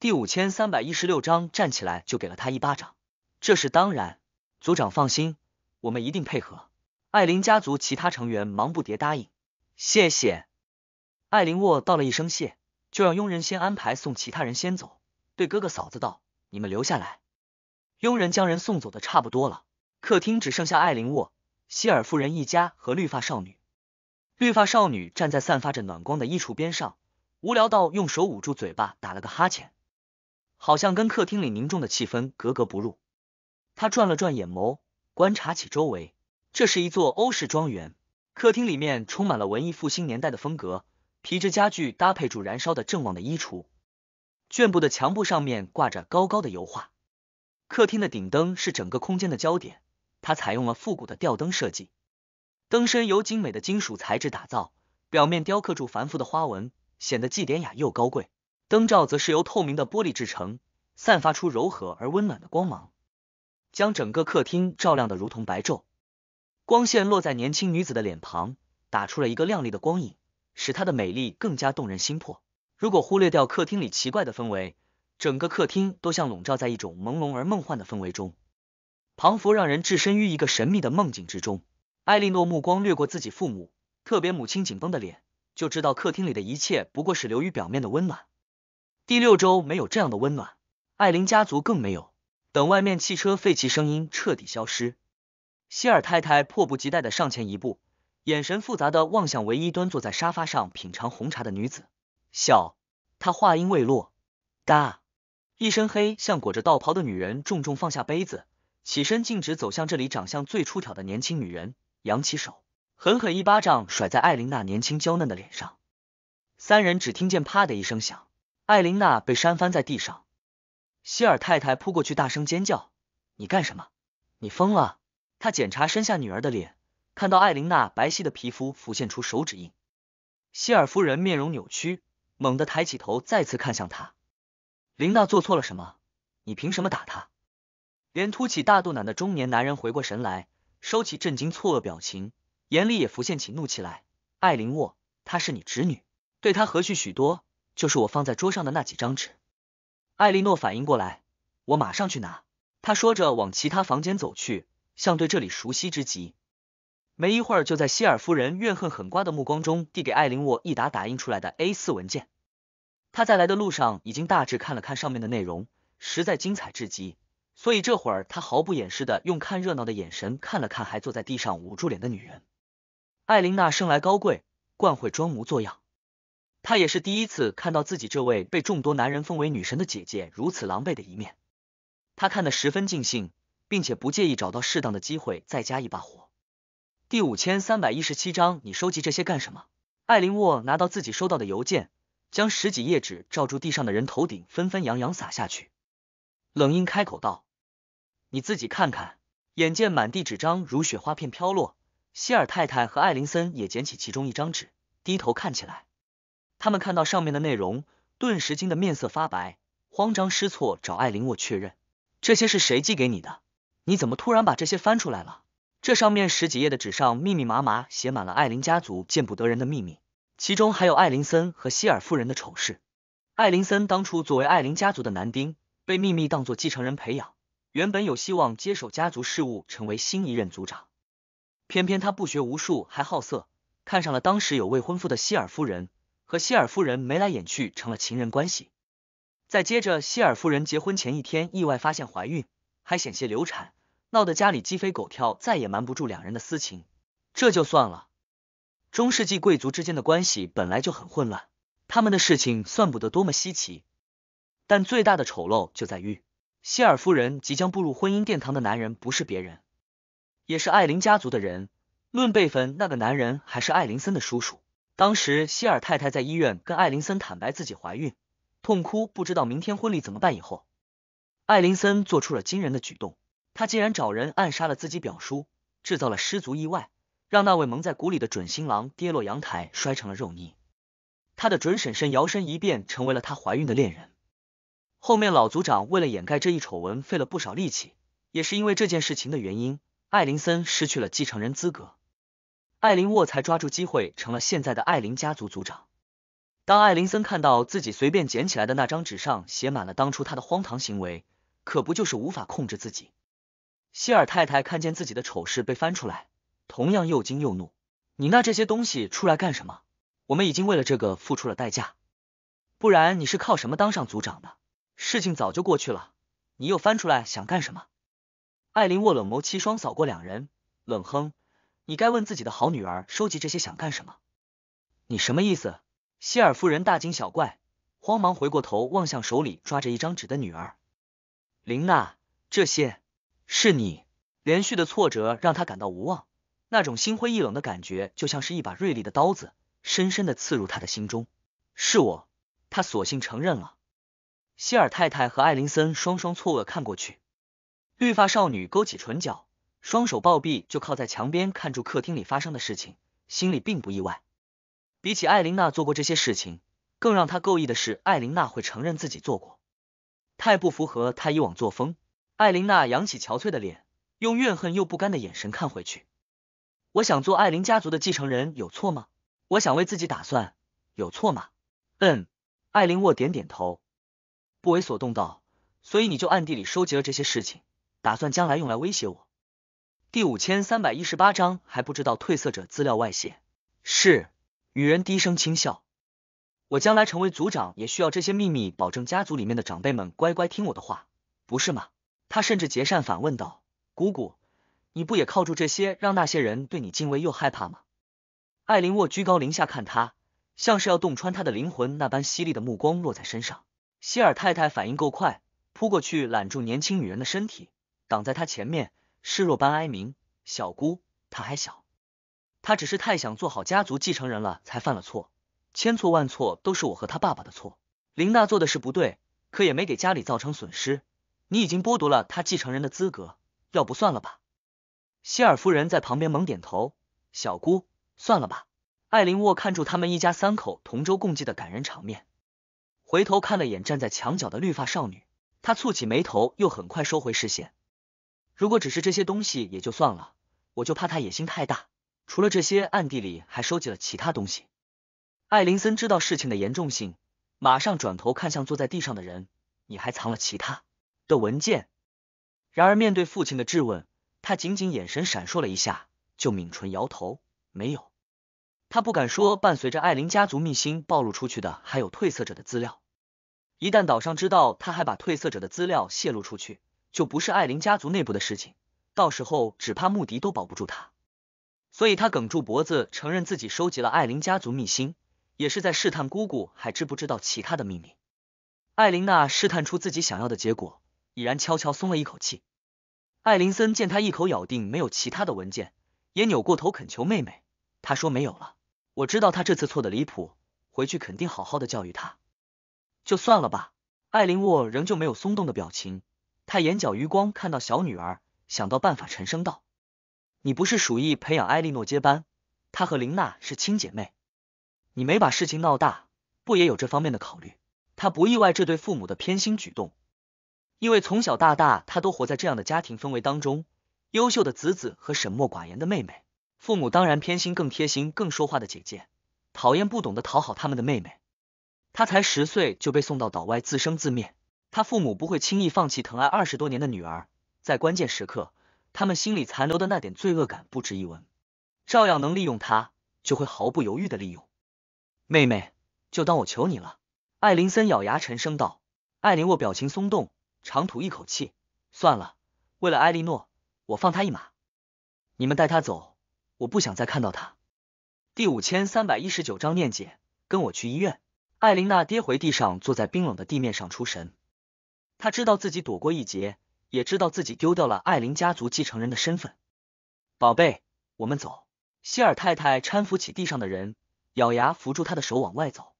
第五千三百一十六章，站起来就给了他一巴掌。这是当然，族长放心，我们一定配合。艾琳家族其他成员忙不迭答应，谢谢。艾琳沃道了一声谢，就让佣人先安排送其他人先走，对哥哥嫂子道：“你们留下来。”佣人将人送走的差不多了，客厅只剩下艾琳沃、希尔夫人一家和绿发少女。绿发少女站在散发着暖光的衣橱边上，无聊到用手捂住嘴巴，打了个哈欠。好像跟客厅里凝重的气氛格格不入。他转了转眼眸，观察起周围。这是一座欧式庄园，客厅里面充满了文艺复兴年代的风格，皮质家具搭配住燃烧的正旺的衣橱，绢布的墙布上面挂着高高的油画。客厅的顶灯是整个空间的焦点，它采用了复古的吊灯设计，灯身由精美的金属材质打造，表面雕刻住繁复的花纹，显得既典雅又高贵。灯罩则是由透明的玻璃制成，散发出柔和而温暖的光芒，将整个客厅照亮的如同白昼。光线落在年轻女子的脸庞，打出了一个亮丽的光影，使她的美丽更加动人心魄。如果忽略掉客厅里奇怪的氛围，整个客厅都像笼罩在一种朦胧而梦幻的氛围中，庞佛让人置身于一个神秘的梦境之中。艾莉诺目光掠过自己父母，特别母亲紧绷的脸，就知道客厅里的一切不过是流于表面的温暖。第六周没有这样的温暖，艾琳家族更没有。等外面汽车废弃声音彻底消失，希尔太太迫不及待的上前一步，眼神复杂的望向唯一端坐在沙发上品尝红茶的女子，笑。她话音未落，哒，一身黑像裹着道袍的女人重重放下杯子，起身径直走向这里长相最出挑的年轻女人，扬起手，狠狠一巴掌甩在艾琳那年轻娇嫩的脸上。三人只听见啪的一声响。艾琳娜被扇翻在地上，希尔太太扑过去，大声尖叫：“你干什么？你疯了！”她检查身下女儿的脸，看到艾琳娜白皙的皮肤浮现出手指印。希尔夫人面容扭曲，猛地抬起头，再次看向她。琳娜做错了什么？你凭什么打她？连凸起大肚腩的中年男人回过神来，收起震惊错愕表情，眼里也浮现起怒气来。艾琳沃，她是你侄女，对她和煦许多。就是我放在桌上的那几张纸。艾莉诺反应过来，我马上去拿。她说着往其他房间走去，像对这里熟悉之极。没一会儿，就在希尔夫人怨恨狠瓜的目光中，递给艾琳沃一沓打印出来的 A4 文件。他在来的路上已经大致看了看上面的内容，实在精彩至极，所以这会儿他毫不掩饰的用看热闹的眼神看了看还坐在地上捂住脸的女人。艾琳娜生来高贵，惯会装模作样。他也是第一次看到自己这位被众多男人奉为女神的姐姐如此狼狈的一面，他看得十分尽兴，并且不介意找到适当的机会再加一把火。第五千三百一十七章，你收集这些干什么？艾琳沃拿到自己收到的邮件，将十几页纸罩住地上的人头顶，纷纷扬扬洒下去。冷音开口道：“你自己看看。”眼见满地纸张如雪花片飘落，希尔太太和艾琳森也捡起其中一张纸，低头看起来。他们看到上面的内容，顿时惊得面色发白，慌张失措，找艾琳沃确认这些是谁寄给你的？你怎么突然把这些翻出来了？这上面十几页的纸上，密密麻麻写满了艾琳家族见不得人的秘密，其中还有艾琳森和希尔夫人的丑事。艾琳森当初作为艾琳家族的男丁，被秘密当做继承人培养，原本有希望接手家族事务，成为新一任族长，偏偏他不学无术，还好色，看上了当时有未婚夫的希尔夫人。和希尔夫人眉来眼去，成了情人关系。再接着，希尔夫人结婚前一天，意外发现怀孕，还险些流产，闹得家里鸡飞狗跳，再也瞒不住两人的私情。这就算了，中世纪贵族之间的关系本来就很混乱，他们的事情算不得多么稀奇。但最大的丑陋就在于，希尔夫人即将步入婚姻殿堂的男人不是别人，也是艾琳家族的人。论辈分，那个男人还是艾琳森的叔叔。当时希尔太太在医院跟艾林森坦白自己怀孕，痛哭，不知道明天婚礼怎么办。以后，艾林森做出了惊人的举动，他竟然找人暗杀了自己表叔，制造了失足意外，让那位蒙在鼓里的准新郎跌落阳台摔成了肉泥。他的准婶婶摇身一变成为了他怀孕的恋人。后面老族长为了掩盖这一丑闻，费了不少力气，也是因为这件事情的原因，艾林森失去了继承人资格。艾琳沃才抓住机会，成了现在的艾琳家族族长。当艾琳森看到自己随便捡起来的那张纸上写满了当初他的荒唐行为，可不就是无法控制自己？希尔太太看见自己的丑事被翻出来，同样又惊又怒：“你拿这些东西出来干什么？我们已经为了这个付出了代价，不然你是靠什么当上族长的？事情早就过去了，你又翻出来想干什么？”艾琳沃冷眸凄霜扫过两人，冷哼。你该问自己的好女儿，收集这些想干什么？你什么意思？希尔夫人大惊小怪，慌忙回过头望向手里抓着一张纸的女儿，琳娜。这些是你连续的挫折让她感到无望，那种心灰意冷的感觉就像是一把锐利的刀子，深深的刺入她的心中。是我，她索性承认了。希尔太太和艾琳森双双错愕看过去，绿发少女勾起唇角。双手抱臂，就靠在墙边看住客厅里发生的事情，心里并不意外。比起艾琳娜做过这些事情，更让他够意的是艾琳娜会承认自己做过，太不符合他以往作风。艾琳娜扬起憔悴的脸，用怨恨又不甘的眼神看回去。我想做艾琳家族的继承人有错吗？我想为自己打算有错吗？嗯，艾琳沃点点头，不为所动道：“所以你就暗地里收集了这些事情，打算将来用来威胁我。”第五千三百一十八章还不知道褪色者资料外泄。是女人低声轻笑，我将来成为族长也需要这些秘密，保证家族里面的长辈们乖乖听我的话，不是吗？她甚至结善反问道：“姑姑，你不也靠住这些，让那些人对你敬畏又害怕吗？”艾琳沃居高临下看他，像是要洞穿他的灵魂那般犀利的目光落在身上。希尔太太反应够快，扑过去揽住年轻女人的身体，挡在她前面。示弱般哀鸣，小姑，她还小，他只是太想做好家族继承人了，才犯了错，千错万错都是我和他爸爸的错。林娜做的是不对，可也没给家里造成损失。你已经剥夺了她继承人的资格，要不算了吧？希尔夫人在旁边猛点头，小姑，算了吧。艾琳沃看住他们一家三口同舟共济的感人场面，回头看了眼站在墙角的绿发少女，她蹙起眉头，又很快收回视线。如果只是这些东西也就算了，我就怕他野心太大。除了这些，暗地里还收集了其他东西。艾林森知道事情的严重性，马上转头看向坐在地上的人：“你还藏了其他的文件？”然而，面对父亲的质问，他仅仅眼神闪烁了一下，就抿唇摇头：“没有。”他不敢说，伴随着艾琳家族秘辛暴露出去的，还有褪色者的资料。一旦岛上知道他还把褪色者的资料泄露出去。就不是艾琳家族内部的事情，到时候只怕穆迪都保不住他。所以他梗住脖子，承认自己收集了艾琳家族秘辛，也是在试探姑姑还知不知道其他的秘密。艾琳娜试探出自己想要的结果，已然悄悄松了一口气。艾琳森见他一口咬定没有其他的文件，也扭过头恳求妹妹，他说没有了，我知道他这次错的离谱，回去肯定好好的教育他。就算了吧。艾琳沃仍旧没有松动的表情。他眼角余光看到小女儿，想到办法，沉声道：“你不是鼠疫培养埃莉诺接班？她和琳娜是亲姐妹，你没把事情闹大，不也有这方面的考虑？”他不意外这对父母的偏心举动，因为从小到大他都活在这样的家庭氛围当中。优秀的子子和沉默寡言的妹妹，父母当然偏心更贴心更说话的姐姐，讨厌不懂得讨好他们的妹妹。他才十岁就被送到岛外自生自灭。他父母不会轻易放弃疼爱二十多年的女儿，在关键时刻，他们心里残留的那点罪恶感不值一文，照样能利用他，就会毫不犹豫的利用。妹妹，就当我求你了。”艾琳森咬牙沉声道。艾琳沃表情松动，长吐一口气，算了，为了艾莉诺，我放他一马。你们带他走，我不想再看到他。第五千三百一十九章念姐，跟我去医院。艾琳娜跌回地上，坐在冰冷的地面上出神。他知道自己躲过一劫，也知道自己丢掉了艾琳家族继承人的身份。宝贝，我们走。希尔太太搀扶起地上的人，咬牙扶住他的手往外走。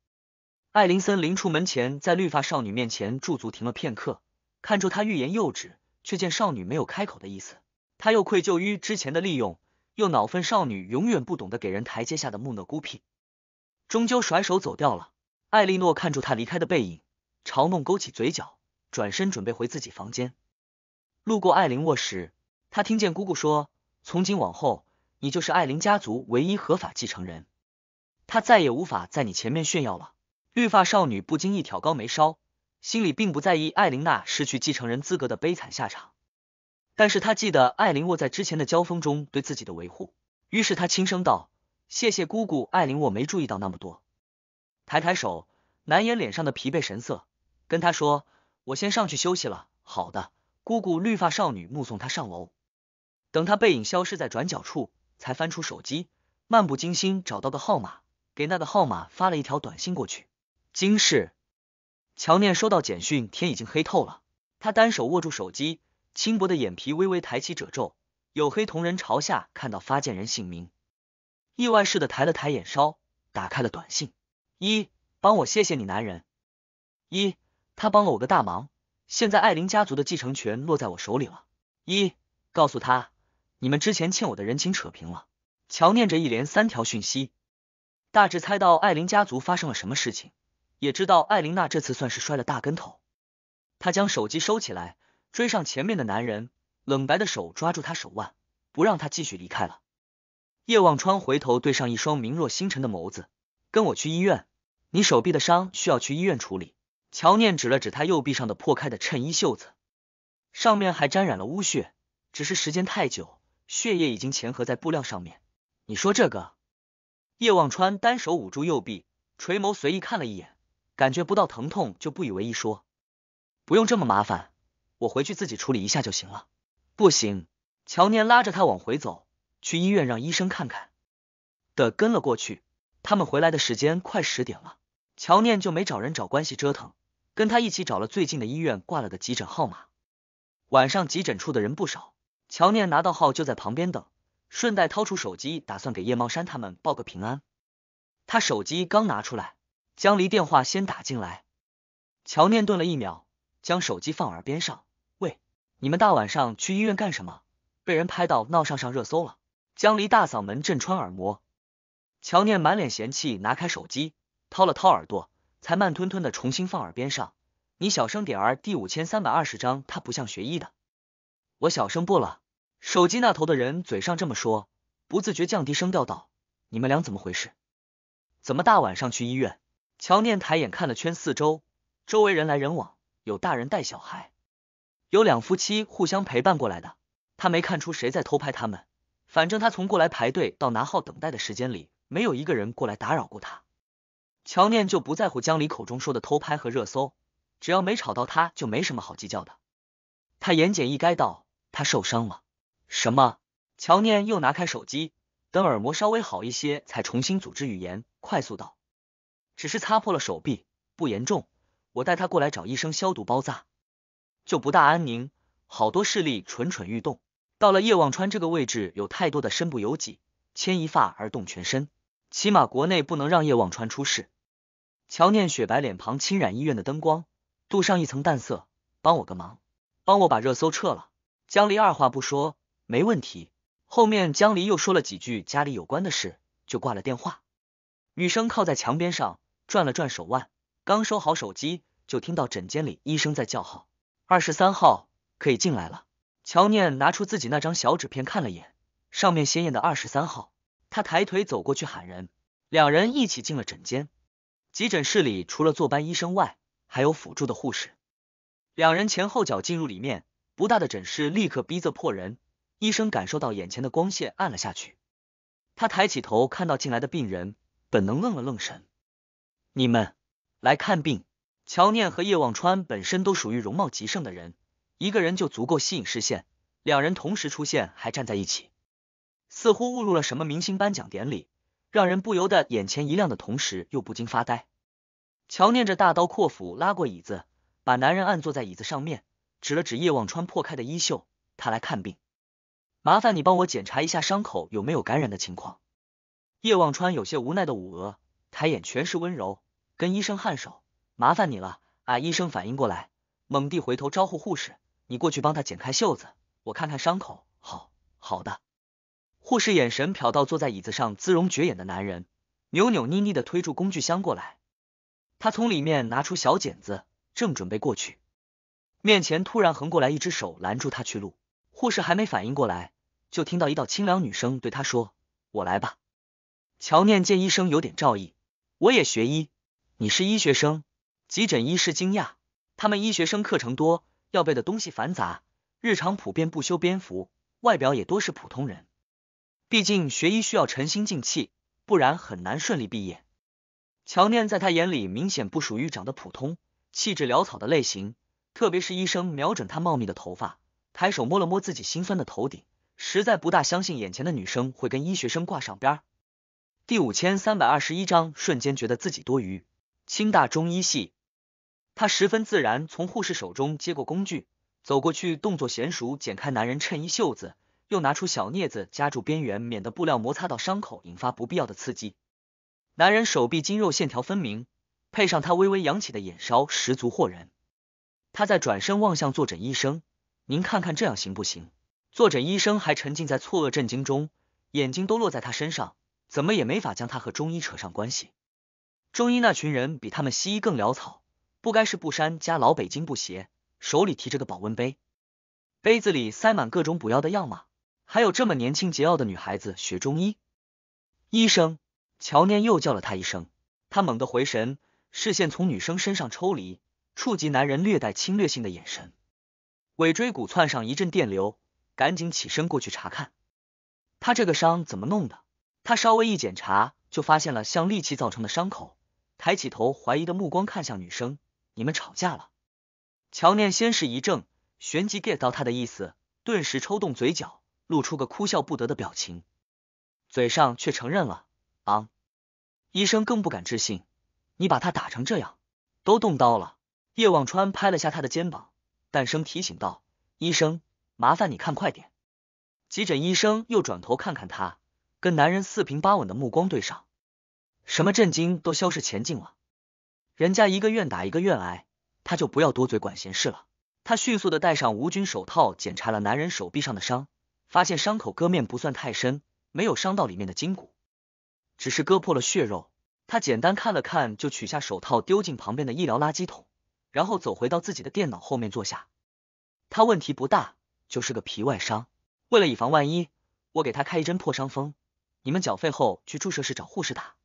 艾琳森临出门前，在绿发少女面前驻足停了片刻，看住他欲言又止，却见少女没有开口的意思。他又愧疚于之前的利用，又恼愤少女永远不懂得给人台阶下的木讷孤僻，终究甩手走掉了。艾莉诺看住他离开的背影，嘲弄勾起嘴角。转身准备回自己房间，路过艾琳沃时，他听见姑姑说：“从今往后，你就是艾琳家族唯一合法继承人，他再也无法在你前面炫耀了。”绿发少女不经意挑高眉梢，心里并不在意艾琳娜失去继承人资格的悲惨下场，但是他记得艾琳沃在之前的交锋中对自己的维护，于是他轻声道：“谢谢姑姑。”艾琳沃没注意到那么多，抬抬手，难掩脸上的疲惫神色，跟他说。我先上去休息了。好的，姑姑，绿发少女目送她上楼，等她背影消失在转角处，才翻出手机，漫不经心找到个号码，给那个号码发了一条短信过去。今世，乔念收到简讯，天已经黑透了，他单手握住手机，轻薄的眼皮微微抬起褶皱，黝黑瞳仁朝下看到发件人姓名，意外似的抬了抬眼梢，打开了短信。一，帮我谢谢你男人。一。他帮了我个大忙，现在艾琳家族的继承权落在我手里了。一，告诉他你们之前欠我的人情扯平了。乔念着一连三条讯息，大致猜到艾琳家族发生了什么事情，也知道艾琳娜这次算是摔了大跟头。他将手机收起来，追上前面的男人，冷白的手抓住他手腕，不让他继续离开了。叶望川回头对上一双明若星辰的眸子，跟我去医院，你手臂的伤需要去医院处理。乔念指了指他右臂上的破开的衬衣袖子，上面还沾染了污血，只是时间太久，血液已经潜合在布料上面。你说这个？叶望川单手捂住右臂，垂眸随意看了一眼，感觉不到疼痛，就不以为意，说：“不用这么麻烦，我回去自己处理一下就行了。”不行，乔念拉着他往回走，去医院让医生看看。的跟了过去。他们回来的时间快十点了，乔念就没找人找关系折腾。跟他一起找了最近的医院，挂了个急诊号码。晚上急诊处的人不少，乔念拿到号就在旁边等，顺带掏出手机，打算给叶茂山他们报个平安。他手机刚拿出来，江离电话先打进来。乔念顿了一秒，将手机放耳边上，喂，你们大晚上去医院干什么？被人拍到闹上上热搜了。江离大嗓门震穿耳膜，乔念满脸嫌弃，拿开手机，掏了掏耳朵。才慢吞吞的重新放耳边上，你小声点儿。第五千三百二十章，他不像学医的。我小声不了。手机那头的人嘴上这么说，不自觉降低声调道：“你们俩怎么回事？怎么大晚上去医院？”乔念抬眼看了圈四周，周围人来人往，有大人带小孩，有两夫妻互相陪伴过来的。他没看出谁在偷拍他们，反正他从过来排队到拿号等待的时间里，没有一个人过来打扰过他。乔念就不在乎江离口中说的偷拍和热搜，只要没吵到他，就没什么好计较的。他言简意赅道：“他受伤了。”什么？乔念又拿开手机，等耳膜稍微好一些，才重新组织语言，快速道：“只是擦破了手臂，不严重。我带他过来找医生消毒包扎。”就不大安宁，好多势力蠢蠢欲动。到了叶望川这个位置，有太多的身不由己，牵一发而动全身。起码国内不能让叶望川出事。乔念雪白脸庞轻染医院的灯光，镀上一层淡色。帮我个忙，帮我把热搜撤了。江离二话不说，没问题。后面江离又说了几句家里有关的事，就挂了电话。女生靠在墙边上，转了转手腕，刚收好手机，就听到诊间里医生在叫号：“二十三号可以进来了。”乔念拿出自己那张小纸片看了眼，上面鲜艳的二十三号。他抬腿走过去喊人，两人一起进了诊间。急诊室里除了坐班医生外，还有辅助的护士。两人前后脚进入里面不大的诊室，立刻逼仄破人。医生感受到眼前的光线暗了下去，他抬起头看到进来的病人，本能愣了愣神。你们来看病？乔念和叶望川本身都属于容貌极盛的人，一个人就足够吸引视线，两人同时出现还站在一起，似乎误入了什么明星颁奖典礼。让人不由得眼前一亮的同时，又不禁发呆。乔念着大刀阔斧拉过椅子，把男人按坐在椅子上面，指了指叶望川破开的衣袖，他来看病，麻烦你帮我检查一下伤口有没有感染的情况。叶望川有些无奈的捂额，抬眼全是温柔，跟医生颔首，麻烦你了。啊，医生反应过来，猛地回头招呼护士，你过去帮他剪开袖子，我看看伤口。好，好的。护士眼神瞟到坐在椅子上姿容绝眼的男人，扭扭捏捏的推住工具箱过来。他从里面拿出小剪子，正准备过去，面前突然横过来一只手拦住他去路。护士还没反应过来，就听到一道清凉女声对他说：“我来吧。”乔念见医生有点照应，我也学医，你是医学生？急诊医师惊讶，他们医学生课程多，要背的东西繁杂，日常普遍不修边幅，外表也多是普通人。毕竟学医需要沉心静气，不然很难顺利毕业。乔念在他眼里明显不属于长得普通、气质潦草的类型，特别是医生瞄准他茂密的头发，抬手摸了摸自己心酸的头顶，实在不大相信眼前的女生会跟医学生挂上边儿。第五千三百二十一章，瞬间觉得自己多余。清大中医系，他十分自然从护士手中接过工具，走过去，动作娴熟，剪开男人衬衣袖子。又拿出小镊子夹住边缘，免得布料摩擦到伤口，引发不必要的刺激。男人手臂筋肉线条分明，配上他微微扬起的眼梢，十足惑人。他再转身望向坐诊医生：“您看看这样行不行？”坐诊医生还沉浸在错愕震惊中，眼睛都落在他身上，怎么也没法将他和中医扯上关系。中医那群人比他们西医更潦草，不该是布衫加老北京布鞋，手里提着个保温杯，杯子里塞满各种补药的样吗？还有这么年轻桀骜的女孩子学中医？医生乔念又叫了他一声，他猛地回神，视线从女生身上抽离，触及男人略带侵略性的眼神，尾椎骨窜上一阵电流，赶紧起身过去查看。他这个伤怎么弄的？他稍微一检查就发现了像利器造成的伤口，抬起头怀疑的目光看向女生：“你们吵架了？”乔念先是一怔，旋即 get 到他的意思，顿时抽动嘴角。露出个哭笑不得的表情，嘴上却承认了。昂，医生更不敢置信，你把他打成这样，都动刀了。叶望川拍了下他的肩膀，淡声提醒道：“医生，麻烦你看快点。”急诊医生又转头看看他，跟男人四平八稳的目光对上，什么震惊都消失前进了。人家一个愿打一个愿挨，他就不要多嘴管闲事了。他迅速的戴上无菌手套，检查了男人手臂上的伤。发现伤口割面不算太深，没有伤到里面的筋骨，只是割破了血肉。他简单看了看，就取下手套丢进旁边的医疗垃圾桶，然后走回到自己的电脑后面坐下。他问题不大，就是个皮外伤。为了以防万一，我给他开一针破伤风。你们缴费后去注射室找护士打。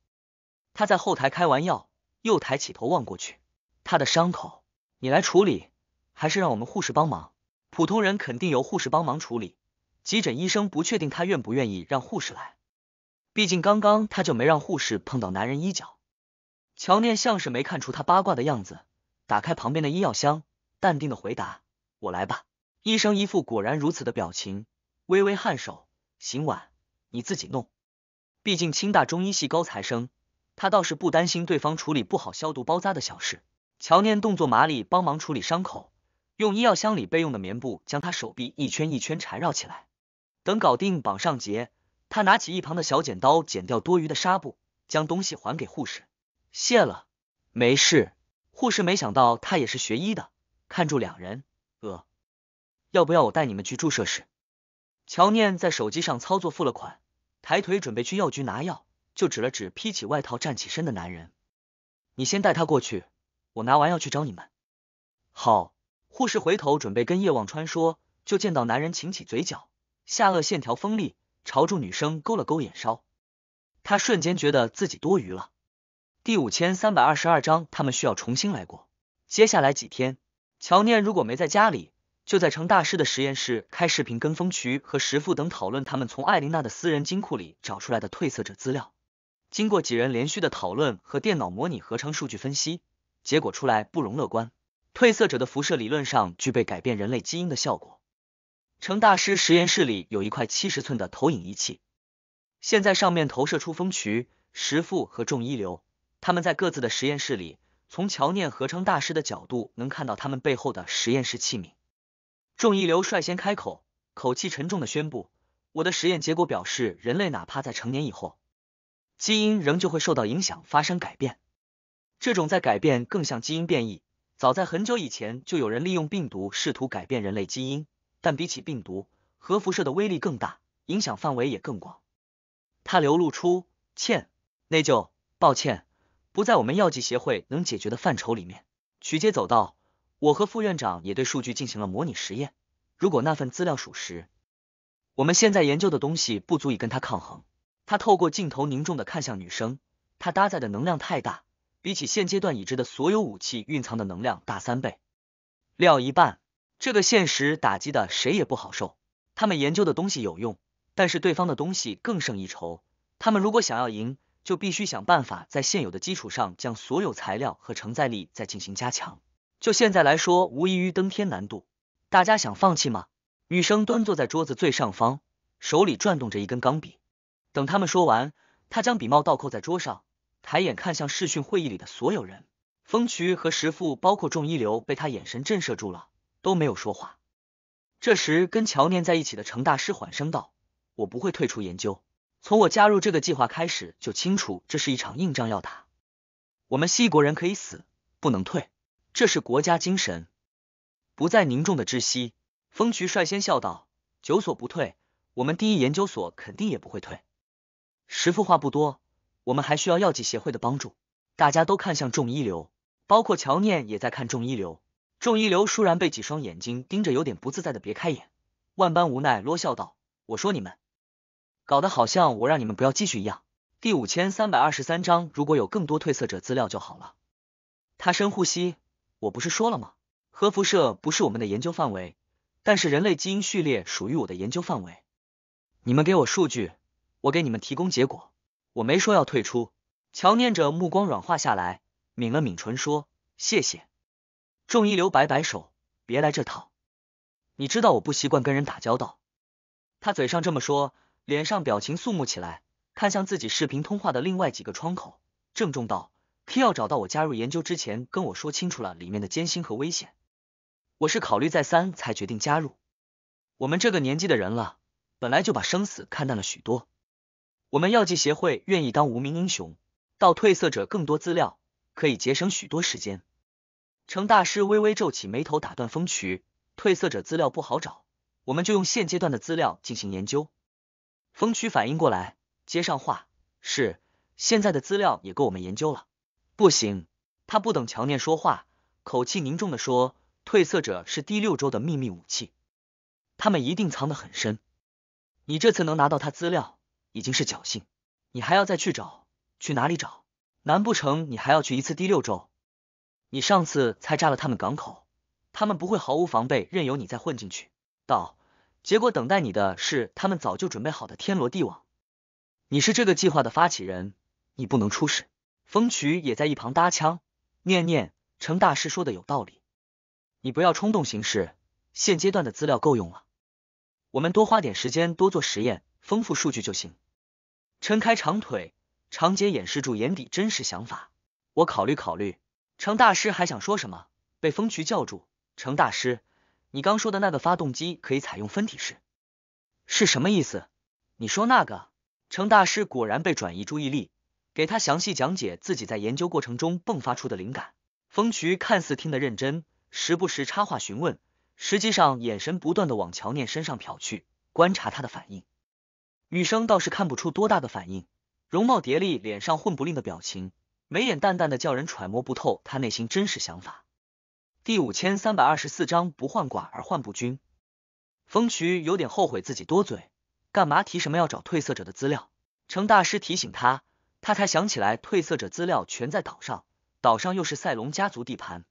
他在后台开完药，又抬起头望过去。他的伤口你来处理，还是让我们护士帮忙？普通人肯定由护士帮忙处理。急诊医生不确定他愿不愿意让护士来，毕竟刚刚他就没让护士碰到男人衣角。乔念像是没看出他八卦的样子，打开旁边的医药箱，淡定的回答：“我来吧。”医生一副果然如此的表情，微微颔首：“行晚，你自己弄。”毕竟清大中医系高材生，他倒是不担心对方处理不好消毒包扎的小事。乔念动作麻利，帮忙处理伤口，用医药箱里备用的棉布将他手臂一圈一圈缠绕起来。等搞定绑上结，他拿起一旁的小剪刀剪掉多余的纱布，将东西还给护士。谢了，没事。护士没想到他也是学医的，看住两人，呃，要不要我带你们去注射室？乔念在手机上操作付了款，抬腿准备去药局拿药，就指了指披起外套站起身的男人：“你先带他过去，我拿完药去找你们。”好，护士回头准备跟叶望川说，就见到男人擎起嘴角。下颚线条锋利，朝住女生勾了勾眼梢，他瞬间觉得自己多余了。第五千三百二十二章，他们需要重新来过。接下来几天，乔念如果没在家里，就在程大师的实验室开视频，跟风渠和石父等讨论他们从艾琳娜的私人金库里找出来的褪色者资料。经过几人连续的讨论和电脑模拟合成数据分析，结果出来不容乐观。褪色者的辐射理论上具备改变人类基因的效果。程大师实验室里有一块七十寸的投影仪器，现在上面投射出风渠、石父和众一流。他们在各自的实验室里，从乔念和程大师的角度能看到他们背后的实验室器皿。众一流率先开口，口气沉重的宣布：“我的实验结果表示，人类哪怕在成年以后，基因仍旧会受到影响发生改变。这种在改变更像基因变异。早在很久以前，就有人利用病毒试图改变人类基因。”但比起病毒，核辐射的威力更大，影响范围也更广。他流露出歉、内疚、抱歉，不在我们药剂协会能解决的范畴里面。曲街走到，我和副院长也对数据进行了模拟实验。如果那份资料属实，我们现在研究的东西不足以跟他抗衡。他透过镜头凝重的看向女生，她搭载的能量太大，比起现阶段已知的所有武器蕴藏的能量大三倍。料一半。这个现实打击的谁也不好受。他们研究的东西有用，但是对方的东西更胜一筹。他们如果想要赢，就必须想办法在现有的基础上将所有材料和承载力再进行加强。就现在来说，无异于登天难度。大家想放弃吗？女生端坐在桌子最上方，手里转动着一根钢笔。等他们说完，她将笔帽倒扣在桌上，抬眼看向视讯会议里的所有人。风渠和石父包括众一流，被他眼神震慑住了。都没有说话。这时，跟乔念在一起的程大师缓声道：“我不会退出研究，从我加入这个计划开始就清楚，这是一场硬仗要打。我们西国人可以死，不能退，这是国家精神。”不再凝重的窒息。风渠率先笑道：“九所不退，我们第一研究所肯定也不会退。”石父话不多，我们还需要药剂协会的帮助。大家都看向众一流，包括乔念也在看众一流。众一流倏然被几双眼睛盯着，有点不自在的别开眼，万般无奈咯笑道：“我说你们，搞得好像我让你们不要继续一样。”第五千三百二十三章，如果有更多褪色者资料就好了。他深呼吸，我不是说了吗？核辐射不是我们的研究范围，但是人类基因序列属于我的研究范围。你们给我数据，我给你们提供结果。我没说要退出。乔念着目光软化下来，抿了抿唇说：“谢谢。”众一流摆摆手，别来这套。你知道我不习惯跟人打交道。他嘴上这么说，脸上表情肃穆起来，看向自己视频通话的另外几个窗口，郑重道 k 要找到我加入研究之前跟我说清楚了里面的艰辛和危险。我是考虑再三才决定加入。我们这个年纪的人了，本来就把生死看淡了许多。我们药剂协会愿意当无名英雄，到褪色者更多资料，可以节省许多时间。”程大师微微皱起眉头，打断：“风渠，褪色者资料不好找，我们就用现阶段的资料进行研究。”风渠反应过来，接上话：“是，现在的资料也够我们研究了。”不行，他不等乔念说话，口气凝重的说：“褪色者是第六周的秘密武器，他们一定藏得很深。你这次能拿到他资料已经是侥幸，你还要再去找？去哪里找？难不成你还要去一次第六周？”你上次才炸了他们港口，他们不会毫无防备，任由你再混进去。到结果等待你的是他们早就准备好的天罗地网。你是这个计划的发起人，你不能出事。风渠也在一旁搭腔，念念程大师说的有道理，你不要冲动行事。现阶段的资料够用了，我们多花点时间，多做实验，丰富数据就行。撑开长腿，长杰掩饰住眼底真实想法，我考虑考虑。程大师还想说什么，被风渠叫住。程大师，你刚说的那个发动机可以采用分体式，是什么意思？你说那个？程大师果然被转移注意力，给他详细讲解自己在研究过程中迸发出的灵感。风渠看似听得认真，时不时插话询问，实际上眼神不断的往乔念身上瞟去，观察他的反应。女生倒是看不出多大的反应，容貌叠丽，脸上混不吝的表情。眉眼淡淡的，叫人揣摩不透他内心真实想法。第五千三百二十四章不患寡而患不均。风渠有点后悔自己多嘴，干嘛提什么要找褪色者的资料？程大师提醒他，他才想起来褪色者资料全在岛上，岛上又是赛龙家族地盘。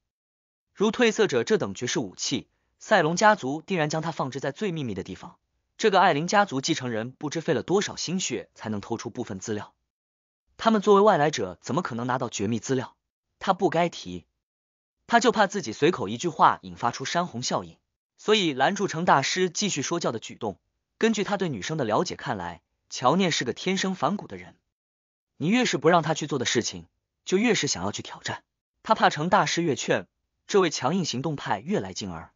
如褪色者这等绝世武器，赛龙家族定然将它放置在最秘密的地方。这个艾琳家族继承人不知费了多少心血才能偷出部分资料。他们作为外来者，怎么可能拿到绝密资料？他不该提，他就怕自己随口一句话引发出山洪效应，所以拦住程大师继续说教的举动。根据他对女生的了解，看来乔念是个天生反骨的人，你越是不让他去做的事情，就越是想要去挑战。他怕程大师越劝，这位强硬行动派越来劲儿。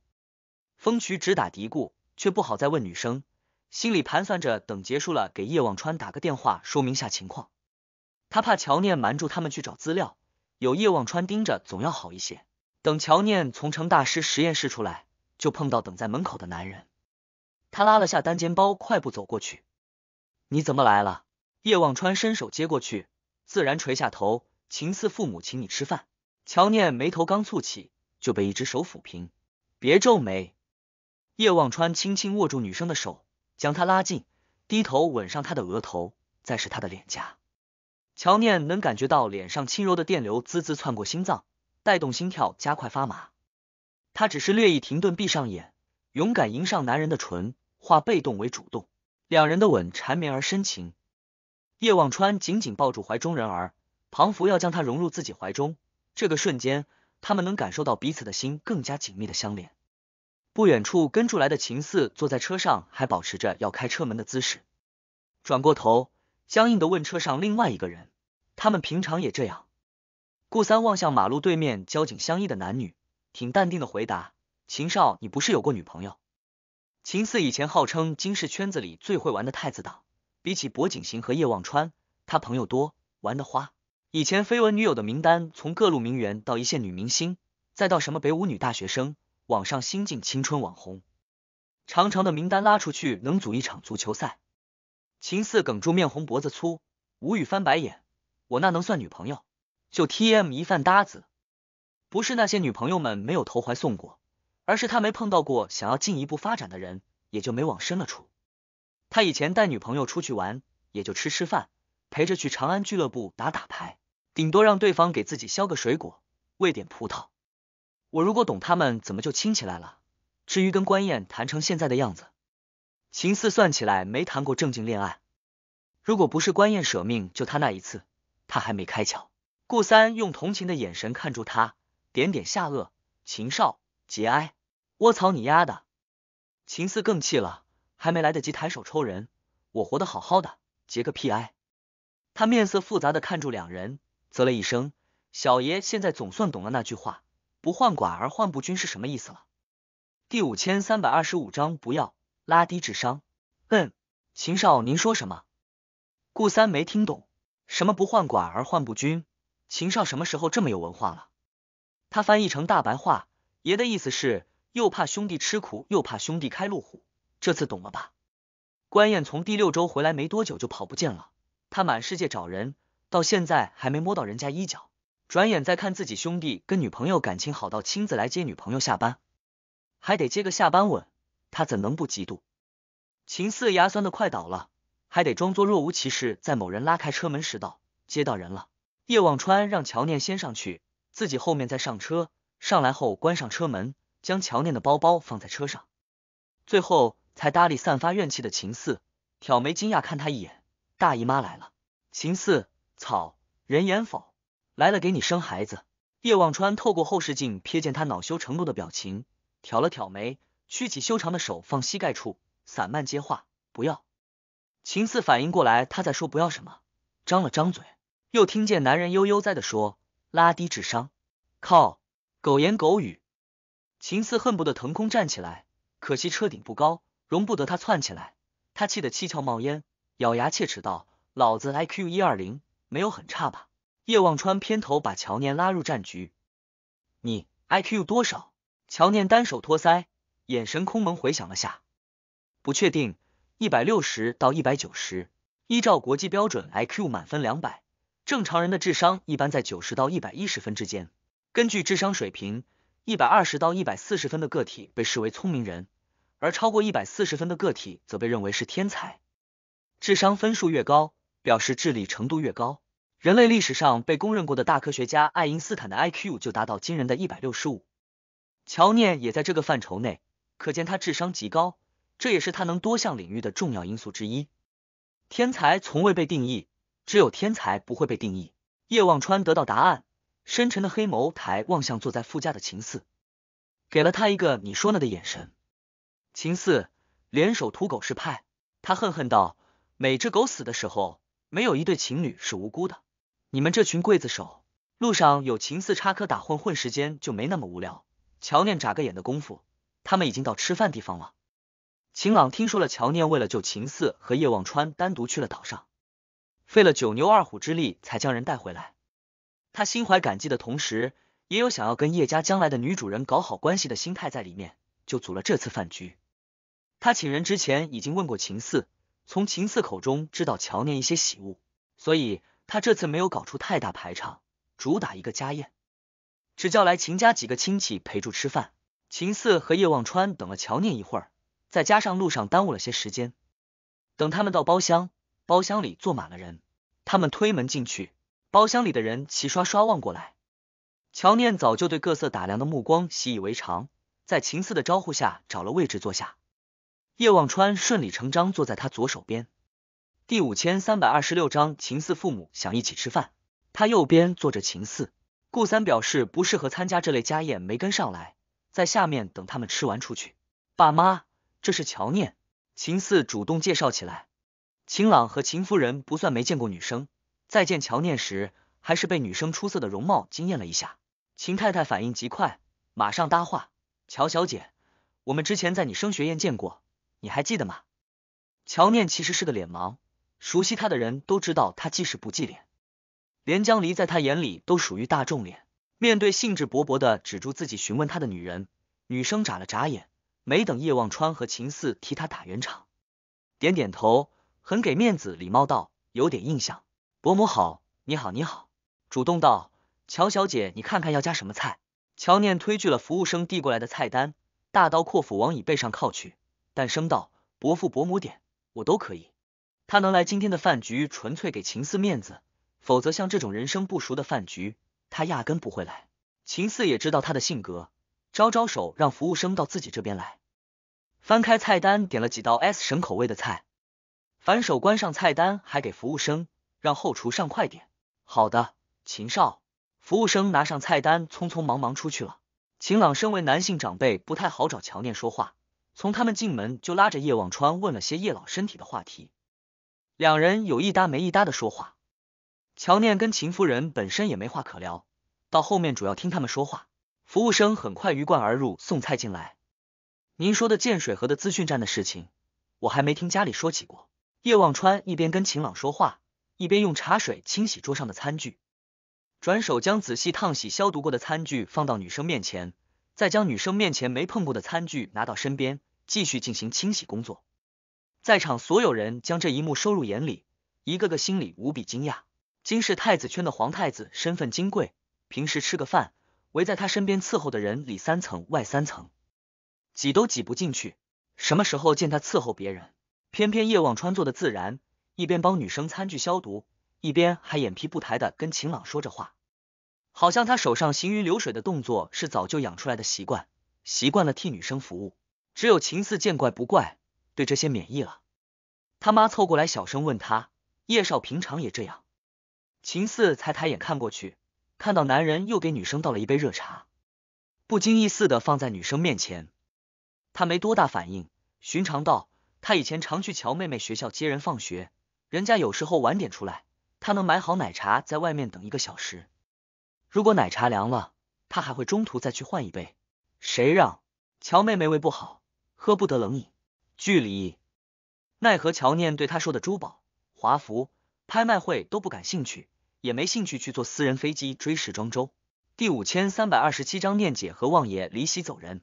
风渠直打嘀咕，却不好再问女生，心里盘算着等结束了给叶望川打个电话，说明下情况。他怕乔念瞒住他们去找资料，有叶望川盯着总要好一些。等乔念从程大师实验室出来，就碰到等在门口的男人。他拉了下单肩包，快步走过去。你怎么来了？叶望川伸手接过去，自然垂下头。秦四父母请你吃饭。乔念眉头刚蹙起，就被一只手抚平。别皱眉。叶望川轻轻握住女生的手，将她拉近，低头吻上她的额头，再是她的脸颊。乔念能感觉到脸上轻柔的电流滋滋窜过心脏，带动心跳加快发麻。他只是略一停顿，闭上眼，勇敢迎上男人的唇，化被动为主动。两人的吻缠绵而深情。叶望川紧紧抱住怀中人儿，仿佛要将他融入自己怀中。这个瞬间，他们能感受到彼此的心更加紧密的相连。不远处跟住来的秦四坐在车上，还保持着要开车门的姿势，转过头。僵硬的问车上另外一个人：“他们平常也这样？”顾三望向马路对面交警相依的男女，挺淡定的回答：“秦少，你不是有过女朋友？”秦四以前号称金氏圈子里最会玩的太子党，比起薄景行和叶望川，他朋友多，玩的花。以前绯闻女友的名单从各路名媛到一线女明星，再到什么北舞女大学生，网上新晋青春网红，长长的名单拉出去能组一场足球赛。秦四哽住，面红脖子粗，无语翻白眼。我那能算女朋友？就 T M 一饭搭子。不是那些女朋友们没有投怀送过，而是他没碰到过想要进一步发展的人，也就没往深了处。他以前带女朋友出去玩，也就吃吃饭，陪着去长安俱乐部打打牌，顶多让对方给自己削个水果，喂点葡萄。我如果懂他们，怎么就亲起来了？至于跟关燕谈成现在的样子。秦四算起来没谈过正经恋爱，如果不是关燕舍命救他那一次，他还没开窍。顾三用同情的眼神看住他，点点下颚，秦少，节哀。我操你丫的！秦四更气了，还没来得及抬手抽人，我活得好好的，节个屁哀！他面色复杂的看住两人，啧了一声，小爷现在总算懂了那句话“不患寡而患不均”是什么意思了。第五千三百二十五章不要。拉低智商？嗯，秦少，您说什么？顾三没听懂，什么不患寡而患不均？秦少什么时候这么有文化了？他翻译成大白话，爷的意思是又怕兄弟吃苦，又怕兄弟开路虎。这次懂了吧？关燕从第六周回来没多久就跑不见了，他满世界找人，到现在还没摸到人家衣角。转眼再看自己兄弟跟女朋友感情好到亲自来接女朋友下班，还得接个下班吻。他怎能不嫉妒？秦四牙酸的快倒了，还得装作若无其事。在某人拉开车门时，道：“接到人了。”叶望川让乔念先上去，自己后面再上车。上来后，关上车门，将乔念的包包放在车上，最后才搭理散发怨气的秦四，挑眉惊讶看他一眼：“大姨妈来了。”秦四，草，人言否？来了给你生孩子。叶望川透过后视镜瞥见他恼羞成怒的表情，挑了挑眉。屈起修长的手放膝盖处，散漫接话：“不要。”秦四反应过来，他在说不要什么，张了张嘴，又听见男人悠悠哉的说：“拉低智商，靠，狗言狗语。”秦四恨不得腾空站起来，可惜车顶不高，容不得他窜起来。他气得七窍冒烟，咬牙切齿道：“老子 IQ 一二零，没有很差吧？”叶望川偏头把乔念拉入战局：“你 IQ 多少？”乔念单手托腮。眼神空蒙，回想了下，不确定，一百六十到一百九十。依照国际标准，IQ 满分两百，正常人的智商一般在九十到一百一十分之间。根据智商水平，一百二十到一百四十分的个体被视为聪明人，而超过一百四十分的个体则被认为是天才。智商分数越高，表示智力程度越高。人类历史上被公认过的大科学家爱因斯坦的 IQ 就达到惊人的一百六十五，乔念也在这个范畴内。可见他智商极高，这也是他能多项领域的重要因素之一。天才从未被定义，只有天才不会被定义。叶望川得到答案，深沉的黑眸抬望向坐在副驾的秦四，给了他一个“你说呢”的眼神。秦四联手土狗是派，他恨恨道：“每只狗死的时候，没有一对情侣是无辜的。你们这群刽子手，路上有秦四插科打混混时间，就没那么无聊。”瞧念眨个眼的功夫。他们已经到吃饭地方了。秦朗听说了乔念为了救秦四和叶望川，单独去了岛上，费了九牛二虎之力才将人带回来。他心怀感激的同时，也有想要跟叶家将来的女主人搞好关系的心态在里面，就组了这次饭局。他请人之前已经问过秦四，从秦四口中知道乔念一些喜物，所以他这次没有搞出太大排场，主打一个家宴，只叫来秦家几个亲戚陪住吃饭。秦四和叶望川等了乔念一会儿，再加上路上耽误了些时间，等他们到包厢，包厢里坐满了人。他们推门进去，包厢里的人齐刷刷望过来。乔念早就对各色打量的目光习以为常，在秦四的招呼下找了位置坐下。叶望川顺理成章坐在他左手边。第五千三百二十六章，秦四父母想一起吃饭，他右边坐着秦四。顾三表示不适合参加这类家宴，没跟上来。在下面等他们吃完出去。爸妈，这是乔念，秦四主动介绍起来。秦朗和秦夫人不算没见过女生，再见乔念时，还是被女生出色的容貌惊艳了一下。秦太太反应极快，马上搭话：“乔小姐，我们之前在你升学宴见过，你还记得吗？”乔念其实是个脸盲，熟悉她的人都知道她记事不记脸，连江离在她眼里都属于大众脸。面对兴致勃勃的指住自己询问他的女人，女生眨了眨眼，没等叶忘川和秦四替他打圆场，点点头，很给面子，礼貌道：“有点印象，伯母好，你好，你好。”主动道：“乔小姐，你看看要加什么菜？”乔念推拒了服务生递过来的菜单，大刀阔斧往椅背上靠去，但声道：“伯父伯母点，我都可以。”他能来今天的饭局，纯粹给秦四面子，否则像这种人生不熟的饭局。他压根不会来，秦四也知道他的性格，招招手让服务生到自己这边来，翻开菜单点了几道 S 神口味的菜，反手关上菜单，还给服务生让后厨上快点。好的，秦少，服务生拿上菜单，匆匆忙忙出去了。秦朗身为男性长辈，不太好找乔念说话，从他们进门就拉着叶望川问了些叶老身体的话题，两人有一搭没一搭的说话。乔念跟秦夫人本身也没话可聊，到后面主要听他们说话。服务生很快鱼贯而入送菜进来。您说的建水河的资讯站的事情，我还没听家里说起过。叶望川一边跟秦朗说话，一边用茶水清洗桌上的餐具，转手将仔细烫洗消毒过的餐具放到女生面前，再将女生面前没碰过的餐具拿到身边，继续进行清洗工作。在场所有人将这一幕收入眼里，一个个心里无比惊讶。金氏太子圈的皇太子，身份金贵，平时吃个饭，围在他身边伺候的人里三层外三层，挤都挤不进去。什么时候见他伺候别人？偏偏叶望川做的自然，一边帮女生餐具消毒，一边还眼皮不抬的跟晴朗说着话，好像他手上行云流水的动作是早就养出来的习惯，习惯了替女生服务。只有秦四见怪不怪，对这些免疫了。他妈凑过来小声问他：“叶少平常也这样？”秦四才抬眼看过去，看到男人又给女生倒了一杯热茶，不经意似的放在女生面前。他没多大反应，寻常道：“他以前常去乔妹妹学校接人放学，人家有时候晚点出来，他能买好奶茶在外面等一个小时。如果奶茶凉了，他还会中途再去换一杯。谁让乔妹妹胃不好，喝不得冷饮。”距离奈何乔念对他说的珠宝、华服拍卖会都不感兴趣。也没兴趣去坐私人飞机追时装周。第五千三百二十七章，念姐和望爷离席走人。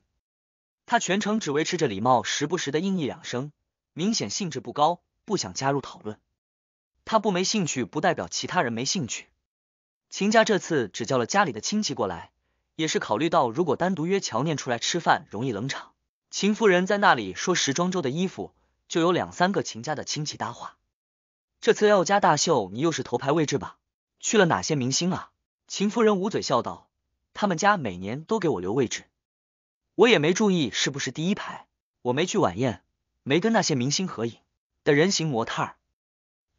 他全程只维持着礼貌，时不时的应一两声，明显兴致不高，不想加入讨论。他不没兴趣，不代表其他人没兴趣。秦家这次只叫了家里的亲戚过来，也是考虑到如果单独约乔念出来吃饭，容易冷场。秦夫人在那里说时装周的衣服，就有两三个秦家的亲戚搭话。这次要家大秀，你又是头牌位置吧？去了哪些明星啊？秦夫人捂嘴笑道：“他们家每年都给我留位置，我也没注意是不是第一排。我没去晚宴，没跟那些明星合影的人形模特。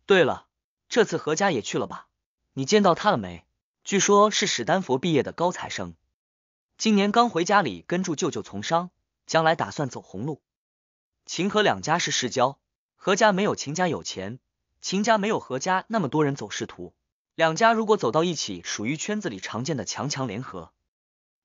对了，这次何家也去了吧？你见到他了没？据说，是史丹佛毕业的高材生，今年刚回家里跟住舅舅从商，将来打算走红路。秦和两家是世交，何家没有秦家有钱，秦家没有何家那么多人走仕途。”两家如果走到一起，属于圈子里常见的强强联合。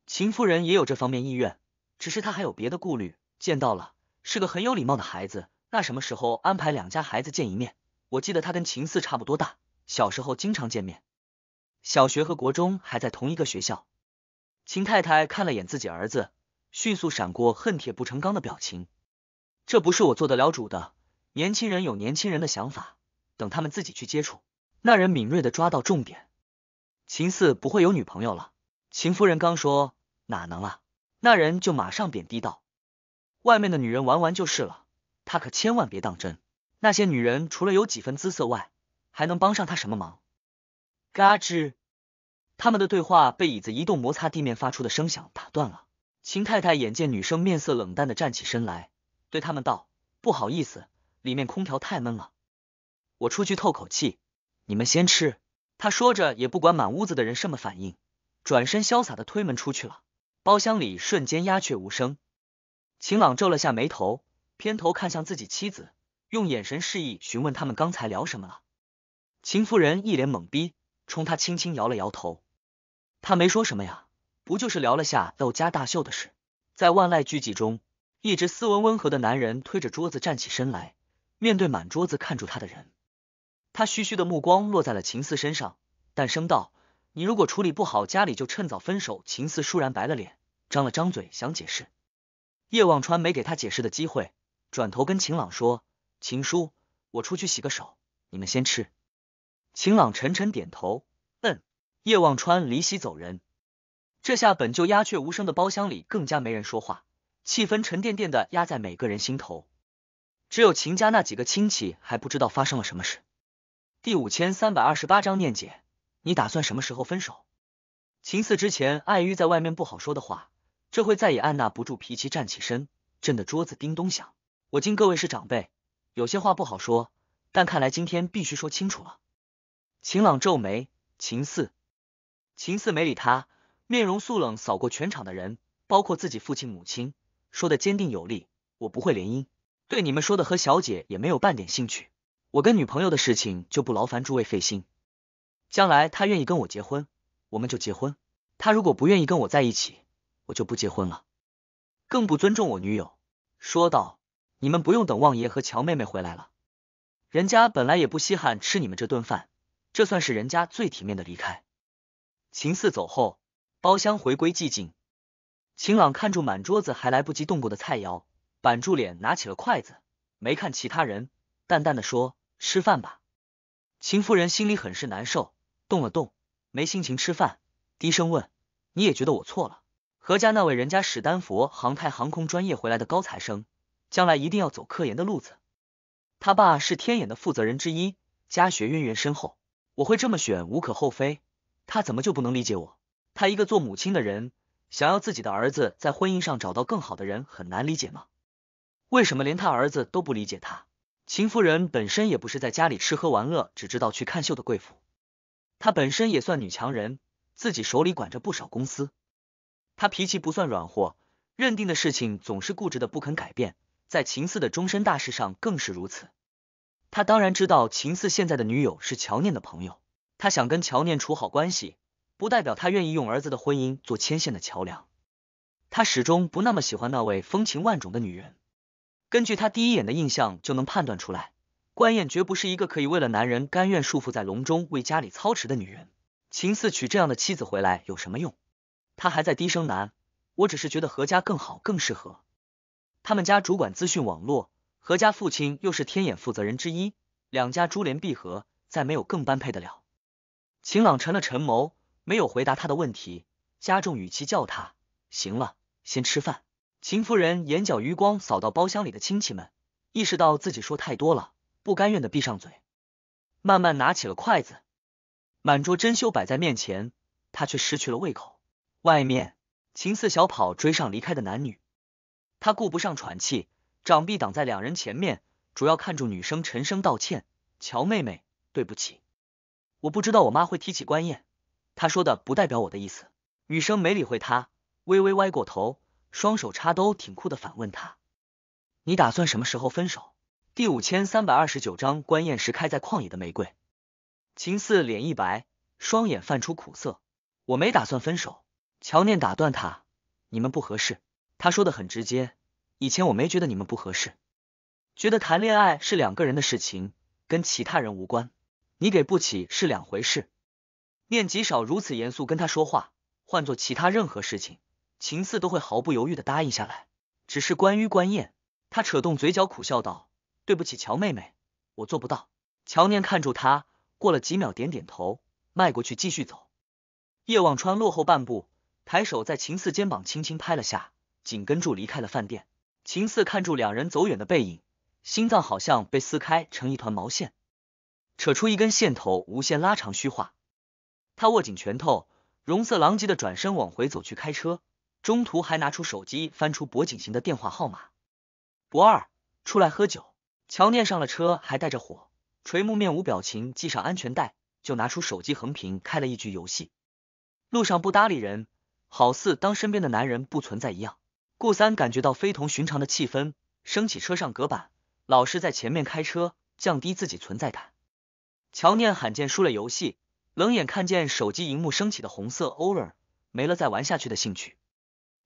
秦夫人也有这方面意愿，只是她还有别的顾虑。见到了，是个很有礼貌的孩子。那什么时候安排两家孩子见一面？我记得他跟秦四差不多大，小时候经常见面，小学和国中还在同一个学校。秦太太看了眼自己儿子，迅速闪过恨铁不成钢的表情。这不是我做得了主的，年轻人有年轻人的想法，等他们自己去接触。那人敏锐的抓到重点，秦四不会有女朋友了。秦夫人刚说哪能啊，那人就马上贬低道：“外面的女人玩玩就是了，他可千万别当真。那些女人除了有几分姿色外，还能帮上他什么忙？”嘎吱，他们的对话被椅子移动摩擦地面发出的声响打断了。秦太太眼见女生面色冷淡的站起身来，对他们道：“不好意思，里面空调太闷了，我出去透口气。”你们先吃，他说着也不管满屋子的人什么反应，转身潇洒的推门出去了。包厢里瞬间鸦雀无声。秦朗皱了下眉头，偏头看向自己妻子，用眼神示意询问他们刚才聊什么了。秦夫人一脸懵逼，冲他轻轻摇了摇头。他没说什么呀，不就是聊了下窦家大秀的事。在万籁俱寂中，一直斯文温和的男人推着桌子站起身来，面对满桌子看住他的人。他嘘嘘的目光落在了秦四身上，淡声道：“你如果处理不好，家里就趁早分手。”秦四倏然白了脸，张了张嘴想解释，叶望川没给他解释的机会，转头跟秦朗说：“秦叔，我出去洗个手，你们先吃。”秦朗沉沉点头，嗯。叶望川离席走人，这下本就鸦雀无声的包厢里更加没人说话，气氛沉甸甸的压在每个人心头。只有秦家那几个亲戚还不知道发生了什么事。第五千三百二十八章念姐，你打算什么时候分手？秦四之前碍于在外面不好说的话，这会再也按捺不住脾气，站起身，震得桌子叮咚响。我敬各位是长辈，有些话不好说，但看来今天必须说清楚了。秦朗皱眉，秦四，秦四没理他，面容肃冷，扫过全场的人，包括自己父亲、母亲，说的坚定有力：“我不会联姻，对你们说的和小姐也没有半点兴趣。”我跟女朋友的事情就不劳烦诸位费心，将来她愿意跟我结婚，我们就结婚；她如果不愿意跟我在一起，我就不结婚了，更不尊重我女友。”说道：“你们不用等旺爷和乔妹妹回来了，人家本来也不稀罕吃你们这顿饭，这算是人家最体面的离开。”秦四走后，包厢回归寂静。秦朗看住满桌子还来不及动过的菜肴，板住脸拿起了筷子，没看其他人，淡淡的说。吃饭吧，秦夫人心里很是难受，动了动，没心情吃饭，低声问：“你也觉得我错了？何家那位人家史丹佛航太航空专业回来的高材生，将来一定要走科研的路子，他爸是天眼的负责人之一，家学渊源深厚，我会这么选无可厚非。他怎么就不能理解我？他一个做母亲的人，想要自己的儿子在婚姻上找到更好的人，很难理解吗？为什么连他儿子都不理解他？”秦夫人本身也不是在家里吃喝玩乐，只知道去看秀的贵妇。她本身也算女强人，自己手里管着不少公司。她脾气不算软和，认定的事情总是固执的不肯改变，在秦四的终身大事上更是如此。她当然知道秦四现在的女友是乔念的朋友，她想跟乔念处好关系，不代表她愿意用儿子的婚姻做牵线的桥梁。她始终不那么喜欢那位风情万种的女人。根据他第一眼的印象就能判断出来，关燕绝不是一个可以为了男人甘愿束缚在笼中为家里操持的女人。秦四娶这样的妻子回来有什么用？他还在低声喃，我只是觉得何家更好，更适合。他们家主管资讯网络，何家父亲又是天眼负责人之一，两家珠联璧合，再没有更般配的了。秦朗沉了沉眸，没有回答他的问题，加重语气叫他行了，先吃饭。秦夫人眼角余光扫到包厢里的亲戚们，意识到自己说太多了，不甘愿的闭上嘴，慢慢拿起了筷子。满桌珍馐摆在面前，她却失去了胃口。外面，秦四小跑追上离开的男女，他顾不上喘气，长臂挡在两人前面，主要看住女生。沉声道歉：“乔妹妹，对不起，我不知道我妈会提起官宴，她说的不代表我的意思。”女生没理会他，微微歪过头。双手插兜，挺酷的，反问他：“你打算什么时候分手？”第五千三百二十九章：观宴石开在旷野的玫瑰。秦四脸一白，双眼泛出苦涩。我没打算分手。乔念打断他：“你们不合适。”他说的很直接。以前我没觉得你们不合适，觉得谈恋爱是两个人的事情，跟其他人无关。你给不起是两回事。念极少如此严肃跟他说话，换做其他任何事情。秦四都会毫不犹豫的答应下来，只是关于关燕，他扯动嘴角苦笑道：“对不起，乔妹妹，我做不到。”乔念看住他，过了几秒，点点头，迈过去继续走。叶望川落后半步，抬手在秦四肩膀轻轻拍了下，紧跟住离开了饭店。秦四看住两人走远的背影，心脏好像被撕开成一团毛线，扯出一根线头，无限拉长虚化。他握紧拳头，容色狼藉的转身往回走去，开车。中途还拿出手机，翻出薄景行的电话号码。博二出来喝酒，乔念上了车，还带着火垂目面无表情，系上安全带，就拿出手机横屏开了一局游戏。路上不搭理人，好似当身边的男人不存在一样。顾三感觉到非同寻常的气氛，升起车上隔板，老是在前面开车，降低自己存在感。乔念罕见输了游戏，冷眼看见手机荧幕升起的红色 over，没了再玩下去的兴趣。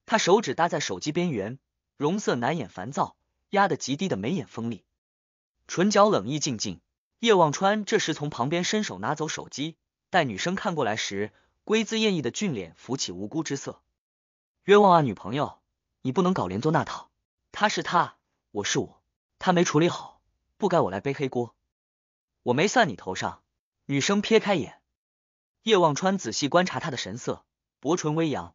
他手指搭在手机边缘，容色难掩烦躁，压得极低的眉眼锋利，唇角冷意静静。叶望川这时从旁边伸手拿走手机，待女生看过来时，龟姿艳逸的俊脸浮起无辜之色。冤枉啊，女朋友，你不能搞连坐那套。他是他，我是我，他没处理好，不该我来背黑锅，我没算你头上。女生撇开眼，叶望川仔细观察她的神色，薄唇微扬。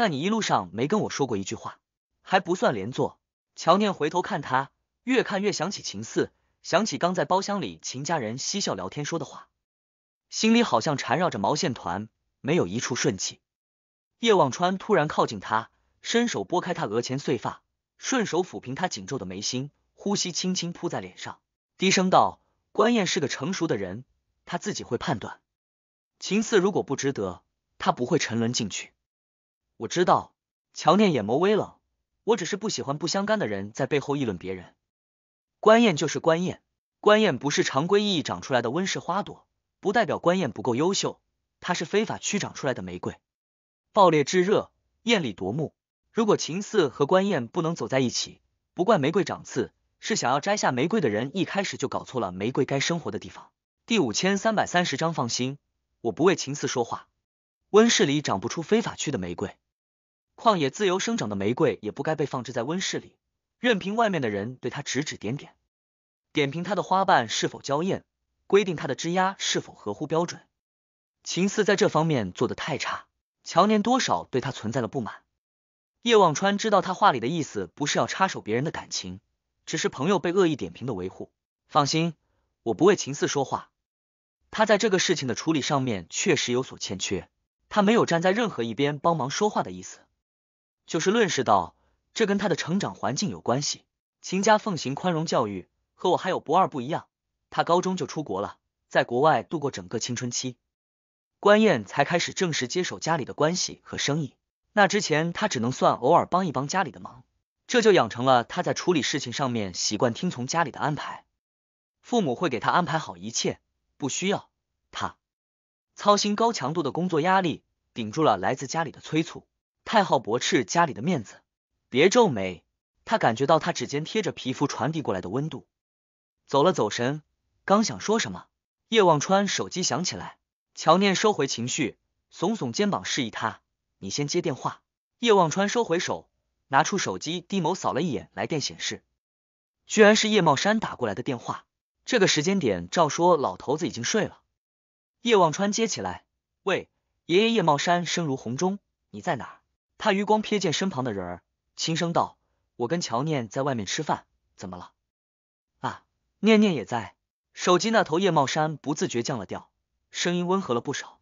那你一路上没跟我说过一句话，还不算连坐。乔念回头看他，越看越想起秦四，想起刚在包厢里秦家人嬉笑聊天说的话，心里好像缠绕着毛线团，没有一处顺气。叶望川突然靠近他，伸手拨开他额前碎发，顺手抚平他紧皱的眉心，呼吸轻轻扑在脸上，低声道：“关燕是个成熟的人，他自己会判断。秦四如果不值得，他不会沉沦进去。”我知道，乔念眼眸微冷，我只是不喜欢不相干的人在背后议论别人。官燕就是官燕，官燕不是常规意义长出来的温室花朵，不代表官燕不够优秀，它是非法区长出来的玫瑰，爆裂炙热，艳丽夺目。如果秦四和官燕不能走在一起，不怪玫瑰长刺，是想要摘下玫瑰的人一开始就搞错了玫瑰该生活的地方。第五千三百三十章，放心，我不为秦四说话，温室里长不出非法区的玫瑰。旷野自由生长的玫瑰也不该被放置在温室里，任凭外面的人对它指指点点，点评它的花瓣是否娇艳，规定它的枝丫是否合乎标准。秦四在这方面做的太差，乔年多少对他存在了不满。叶望川知道他话里的意思，不是要插手别人的感情，只是朋友被恶意点评的维护。放心，我不为秦四说话，他在这个事情的处理上面确实有所欠缺，他没有站在任何一边帮忙说话的意思。就是论事道，这跟他的成长环境有关系。秦家奉行宽容教育，和我还有不二不一样。他高中就出国了，在国外度过整个青春期。关燕才开始正式接手家里的关系和生意，那之前他只能算偶尔帮一帮家里的忙，这就养成了他在处理事情上面习惯听从家里的安排。父母会给他安排好一切，不需要他操心高强度的工作压力，顶住了来自家里的催促。太昊驳斥家里的面子，别皱眉。他感觉到他指尖贴着皮肤传递过来的温度。走了走神，刚想说什么，叶望川手机响起来。乔念收回情绪，耸耸肩膀示意他：“你先接电话。”叶望川收回手，拿出手机，低眸扫了一眼来电显示，居然是叶茂山打过来的电话。这个时间点，照说老头子已经睡了。叶望川接起来：“喂，爷爷叶茂山，声如洪钟，你在哪？”他余光瞥见身旁的人儿，轻声道：“我跟乔念在外面吃饭，怎么了？”啊，念念也在。手机那头，叶茂山不自觉降了调，声音温和了不少，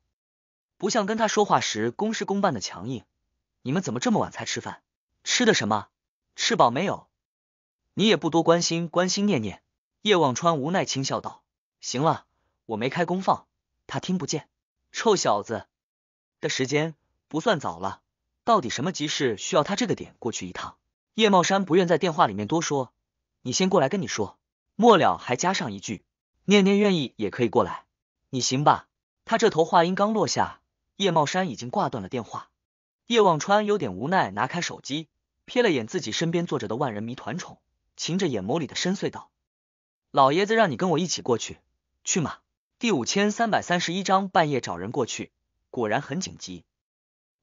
不像跟他说话时公事公办的强硬。你们怎么这么晚才吃饭？吃的什么？吃饱没有？你也不多关心关心念念。叶望川无奈轻笑道：“行了，我没开功放，他听不见。臭小子，的时间不算早了。”到底什么急事需要他这个点过去一趟？叶茂山不愿在电话里面多说，你先过来跟你说。末了还加上一句，念念愿意也可以过来，你行吧？他这头话音刚落下，叶茂山已经挂断了电话。叶望川有点无奈，拿开手机，瞥了眼自己身边坐着的万人迷团宠，噙着眼眸里的深邃道：“老爷子让你跟我一起过去，去吗？”第五千三百三十一章半夜找人过去，果然很紧急。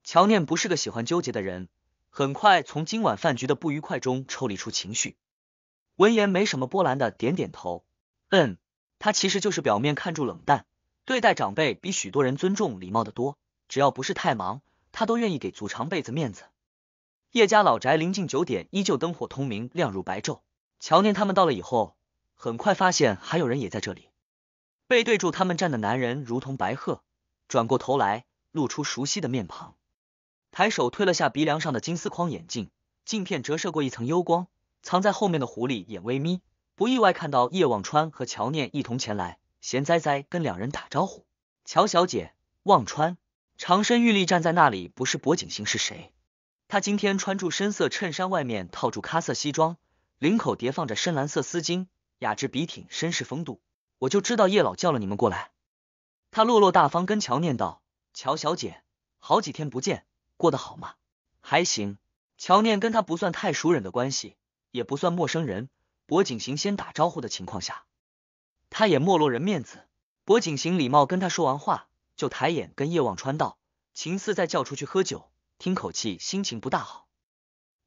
乔念不是个喜欢纠结的人，很快从今晚饭局的不愉快中抽离出情绪。闻言没什么波澜的点点头，嗯，他其实就是表面看住冷淡，对待长辈比许多人尊重礼貌的多。只要不是太忙，他都愿意给祖长辈子面子。叶家老宅临近九点，依旧灯火通明，亮如白昼。乔念他们到了以后，很快发现还有人也在这里。背对住他们站的男人如同白鹤，转过头来，露出熟悉的面庞。抬手推了下鼻梁上的金丝框眼镜，镜片折射过一层幽光，藏在后面的狐狸眼微眯，不意外看到叶望川和乔念一同前来，闲哉哉跟两人打招呼。乔小姐，望川，长身玉立站在那里，不是薄景行是谁？他今天穿住深色衬衫，外面套住咖色西装，领口叠放着深蓝色丝巾，雅致笔挺，绅士风度。我就知道叶老叫了你们过来。他落落大方跟乔念道：“乔小姐，好几天不见。”过得好吗？还行。乔念跟他不算太熟人的关系，也不算陌生人。薄景行先打招呼的情况下，他也没落人面子。薄景行礼貌跟他说完话，就抬眼跟叶望川道：“秦四再叫出去喝酒，听口气心情不大好。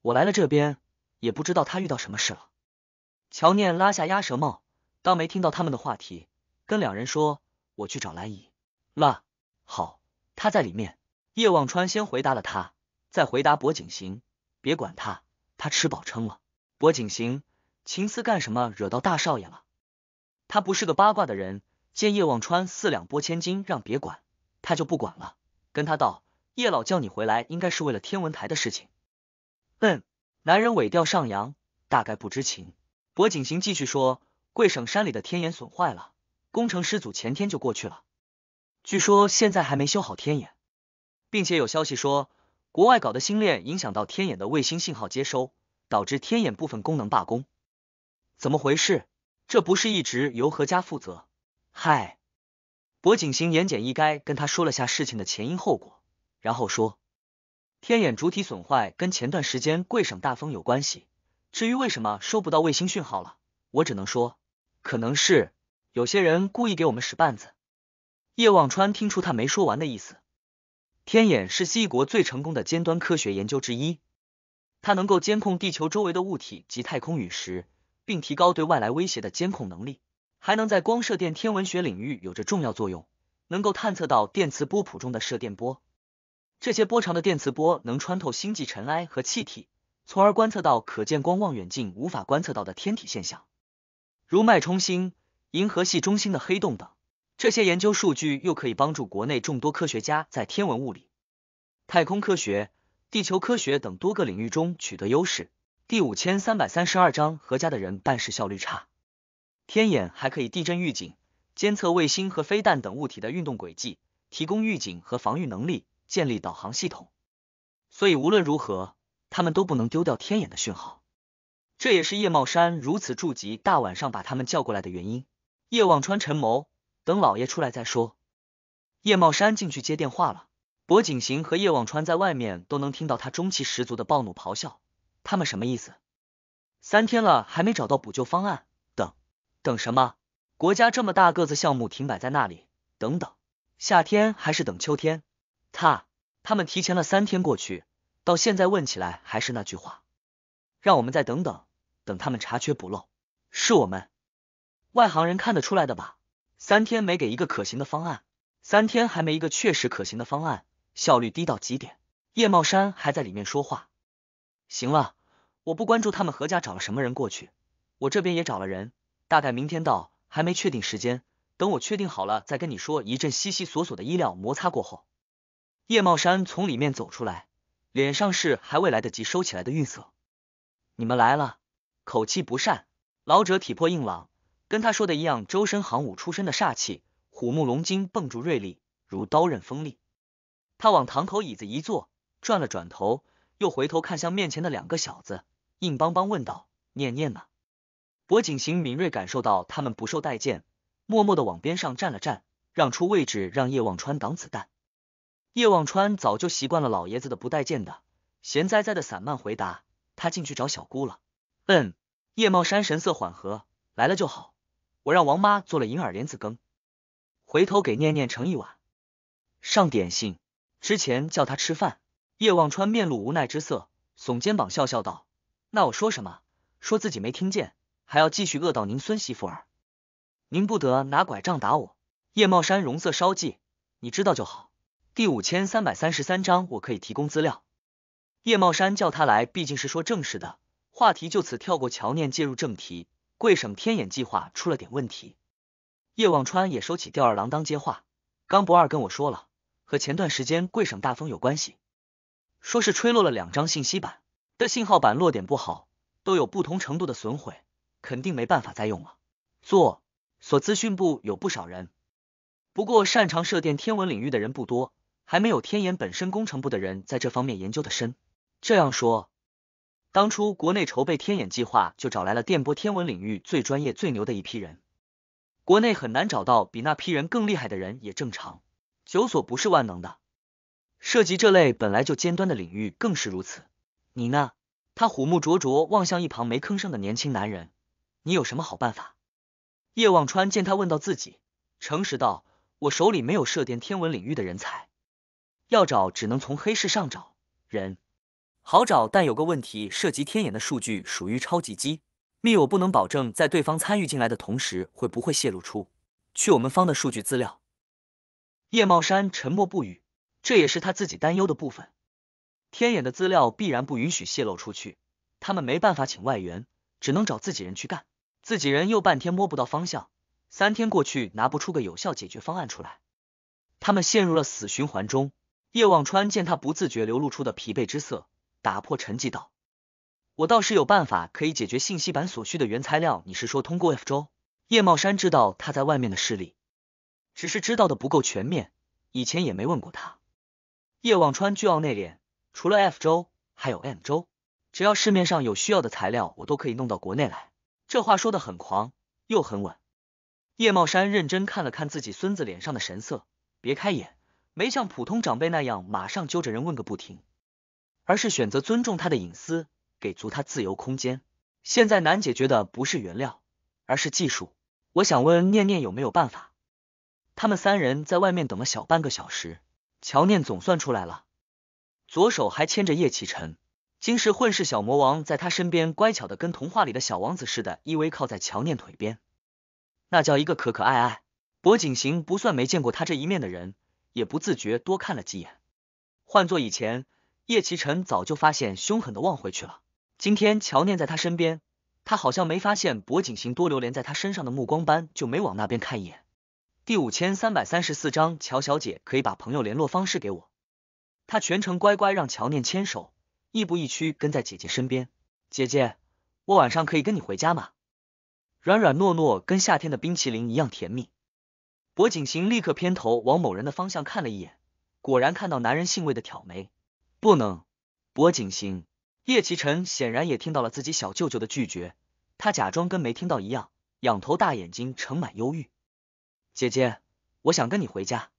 我来了这边，也不知道他遇到什么事了。”乔念拉下鸭舌帽，当没听到他们的话题，跟两人说：“我去找兰姨了。”好，她在里面。叶望川先回答了他，再回答柏景行。别管他，他吃饱撑了。柏景行，秦思干什么惹到大少爷了？他不是个八卦的人，见叶望川四两拨千斤，让别管，他就不管了。跟他道，叶老叫你回来，应该是为了天文台的事情。嗯，男人尾调上扬，大概不知情。柏景行继续说，贵省山里的天眼损坏了，工程师组前天就过去了，据说现在还没修好天眼。并且有消息说，国外搞的星链影响到天眼的卫星信号接收，导致天眼部分功能罢工，怎么回事？这不是一直由何家负责？嗨，薄景行言简意赅跟他说了下事情的前因后果，然后说，天眼主体损坏跟前段时间贵省大风有关系。至于为什么收不到卫星讯号了，我只能说，可能是有些人故意给我们使绊子。叶望川听出他没说完的意思。天眼是 C 国最成功的尖端科学研究之一，它能够监控地球周围的物体及太空陨石，并提高对外来威胁的监控能力，还能在光射电天文学领域有着重要作用，能够探测到电磁波谱中的射电波。这些波长的电磁波能穿透星际尘埃和气体，从而观测到可见光望远镜无法观测到的天体现象，如脉冲星、银河系中心的黑洞等。这些研究数据又可以帮助国内众多科学家在天文物理、太空科学、地球科学等多个领域中取得优势。第五千三百三十二章，何家的人办事效率差。天眼还可以地震预警、监测卫星和飞弹等物体的运动轨迹，提供预警和防御能力，建立导航系统。所以无论如何，他们都不能丢掉天眼的讯号。这也是叶茂山如此着急大晚上把他们叫过来的原因。叶望川沉谋、等老爷出来再说。叶茂山进去接电话了。薄景行和叶望川在外面都能听到他中气十足的暴怒咆哮。他们什么意思？三天了还没找到补救方案。等等什么？国家这么大个子项目停摆在那里。等等，夏天还是等秋天？他他们提前了三天过去，到现在问起来还是那句话：让我们再等等，等他们查缺补漏。是我们外行人看得出来的吧？三天没给一个可行的方案，三天还没一个确实可行的方案，效率低到极点。叶茂山还在里面说话。行了，我不关注他们何家找了什么人过去，我这边也找了人，大概明天到，还没确定时间，等我确定好了再跟你说。一阵悉悉索索的衣料摩擦过后，叶茂山从里面走出来，脸上是还未来得及收起来的韵色。你们来了，口气不善。老者体魄硬朗。跟他说的一样，周身行武出身的煞气，虎目龙睛，蹦住锐利如刀刃锋利。他往堂口椅子一坐，转了转头，又回头看向面前的两个小子，硬邦邦问道：“念念呢？”薄景行敏锐感受到他们不受待见，默默的往边上站了站，让出位置让叶望川挡子弹。叶望川早就习惯了老爷子的不待见的，闲哉哉的散漫回答：“他进去找小姑了。”嗯，叶茂山神色缓和，来了就好。我让王妈做了银耳莲子羹，回头给念念盛一碗，上点心。之前叫他吃饭，叶望川面露无奈之色，耸肩膀笑笑道：“那我说什么？说自己没听见，还要继续饿到您孙媳妇儿？您不得拿拐杖打我？”叶茂山容色稍霁，你知道就好。第五千三百三十三章，我可以提供资料。叶茂山叫他来，毕竟是说正事的话题，就此跳过。乔念介入正题。贵省天眼计划出了点问题，叶望川也收起吊儿郎当接话。刚不二跟我说了，和前段时间贵省大风有关系，说是吹落了两张信息板的信号板，落点不好，都有不同程度的损毁，肯定没办法再用了。做所资讯部有不少人，不过擅长射电天文领域的人不多，还没有天眼本身工程部的人在这方面研究的深。这样说。当初国内筹备天眼计划，就找来了电波天文领域最专业、最牛的一批人。国内很难找到比那批人更厉害的人，也正常。九所不是万能的，涉及这类本来就尖端的领域更是如此。你呢？他虎目灼灼望向一旁没吭声的年轻男人，你有什么好办法？叶望川见他问到自己，诚实道：“我手里没有射电天文领域的人才，要找只能从黑市上找人。”好找，但有个问题，涉及天眼的数据属于超级机密，我不能保证在对方参与进来的同时，会不会泄露出去我们方的数据资料。叶茂山沉默不语，这也是他自己担忧的部分。天眼的资料必然不允许泄露出去，他们没办法请外援，只能找自己人去干，自己人又半天摸不到方向，三天过去拿不出个有效解决方案出来，他们陷入了死循环中。叶望川见他不自觉流露出的疲惫之色。打破沉寂道，我倒是有办法可以解决信息版所需的原材料。你是说通过 F 周？”叶茂山知道他在外面的势力，只是知道的不够全面，以前也没问过他。叶望川巨傲内敛，除了 F 周，还有 M 周，只要市面上有需要的材料，我都可以弄到国内来。这话说的很狂又很稳。叶茂山认真看了看自己孙子脸上的神色，别开眼，没像普通长辈那样马上揪着人问个不停。而是选择尊重他的隐私，给足他自由空间。现在难解决的不是原料，而是技术。我想问念念有没有办法？他们三人在外面等了小半个小时，乔念总算出来了，左手还牵着叶启辰，金世混世小魔王在他身边乖巧的跟童话里的小王子似的依偎靠在乔念腿边，那叫一个可可爱爱。薄景行不算没见过他这一面的人，也不自觉多看了几眼。换做以前。叶奇辰早就发现，凶狠的望回去了。今天乔念在他身边，他好像没发现薄景行多留连在他身上的目光般，就没往那边看一眼。第五千三百三十四章，乔小姐可以把朋友联络方式给我。他全程乖乖让乔念牵手，亦步亦趋跟在姐姐身边。姐姐，我晚上可以跟你回家吗？软软糯糯，跟夏天的冰淇淋一样甜蜜。薄景行立刻偏头往某人的方向看了一眼，果然看到男人性味的挑眉。不能，薄景行。叶奇辰显然也听到了自己小舅舅的拒绝，他假装跟没听到一样，仰头，大眼睛盛满忧郁。姐姐，我想跟你回家。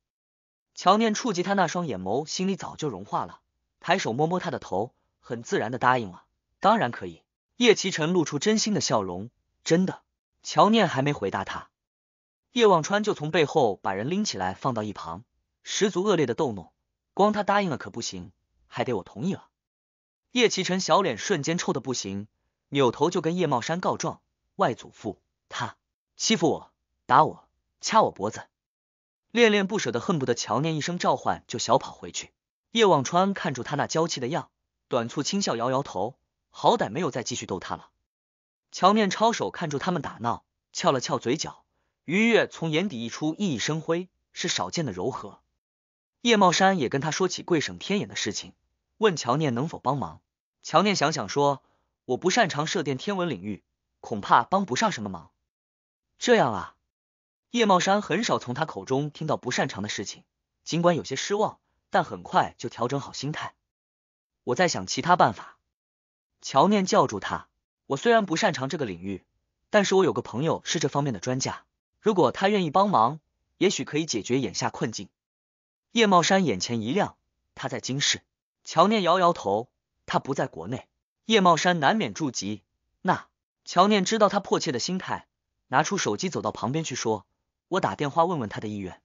乔念触及他那双眼眸，心里早就融化了，抬手摸摸他的头，很自然的答应了。当然可以。叶奇辰露出真心的笑容，真的。乔念还没回答他，叶望川就从背后把人拎起来放到一旁，十足恶劣的逗弄。光他答应了可不行。还得我同意了，叶祁晨小脸瞬间臭的不行，扭头就跟叶茂山告状：“外祖父，他欺负我，打我，掐我脖子。”恋恋不舍的，恨不得乔念一声召唤就小跑回去。叶望川看住他那娇气的样，短促轻笑，摇摇头，好歹没有再继续逗他了。乔念抄手看住他们打闹，翘了翘嘴角，愉悦从眼底溢出，熠熠生辉，是少见的柔和。叶茂山也跟他说起贵省天眼的事情。问乔念能否帮忙，乔念想想说：“我不擅长射电天文领域，恐怕帮不上什么忙。”这样啊，叶茂山很少从他口中听到不擅长的事情，尽管有些失望，但很快就调整好心态。我在想其他办法。乔念叫住他：“我虽然不擅长这个领域，但是我有个朋友是这方面的专家，如果他愿意帮忙，也许可以解决眼下困境。”叶茂山眼前一亮，他在惊世。乔念摇摇头，他不在国内。叶茂山难免住急。那乔念知道他迫切的心态，拿出手机走到旁边去说：“我打电话问问他的意愿。”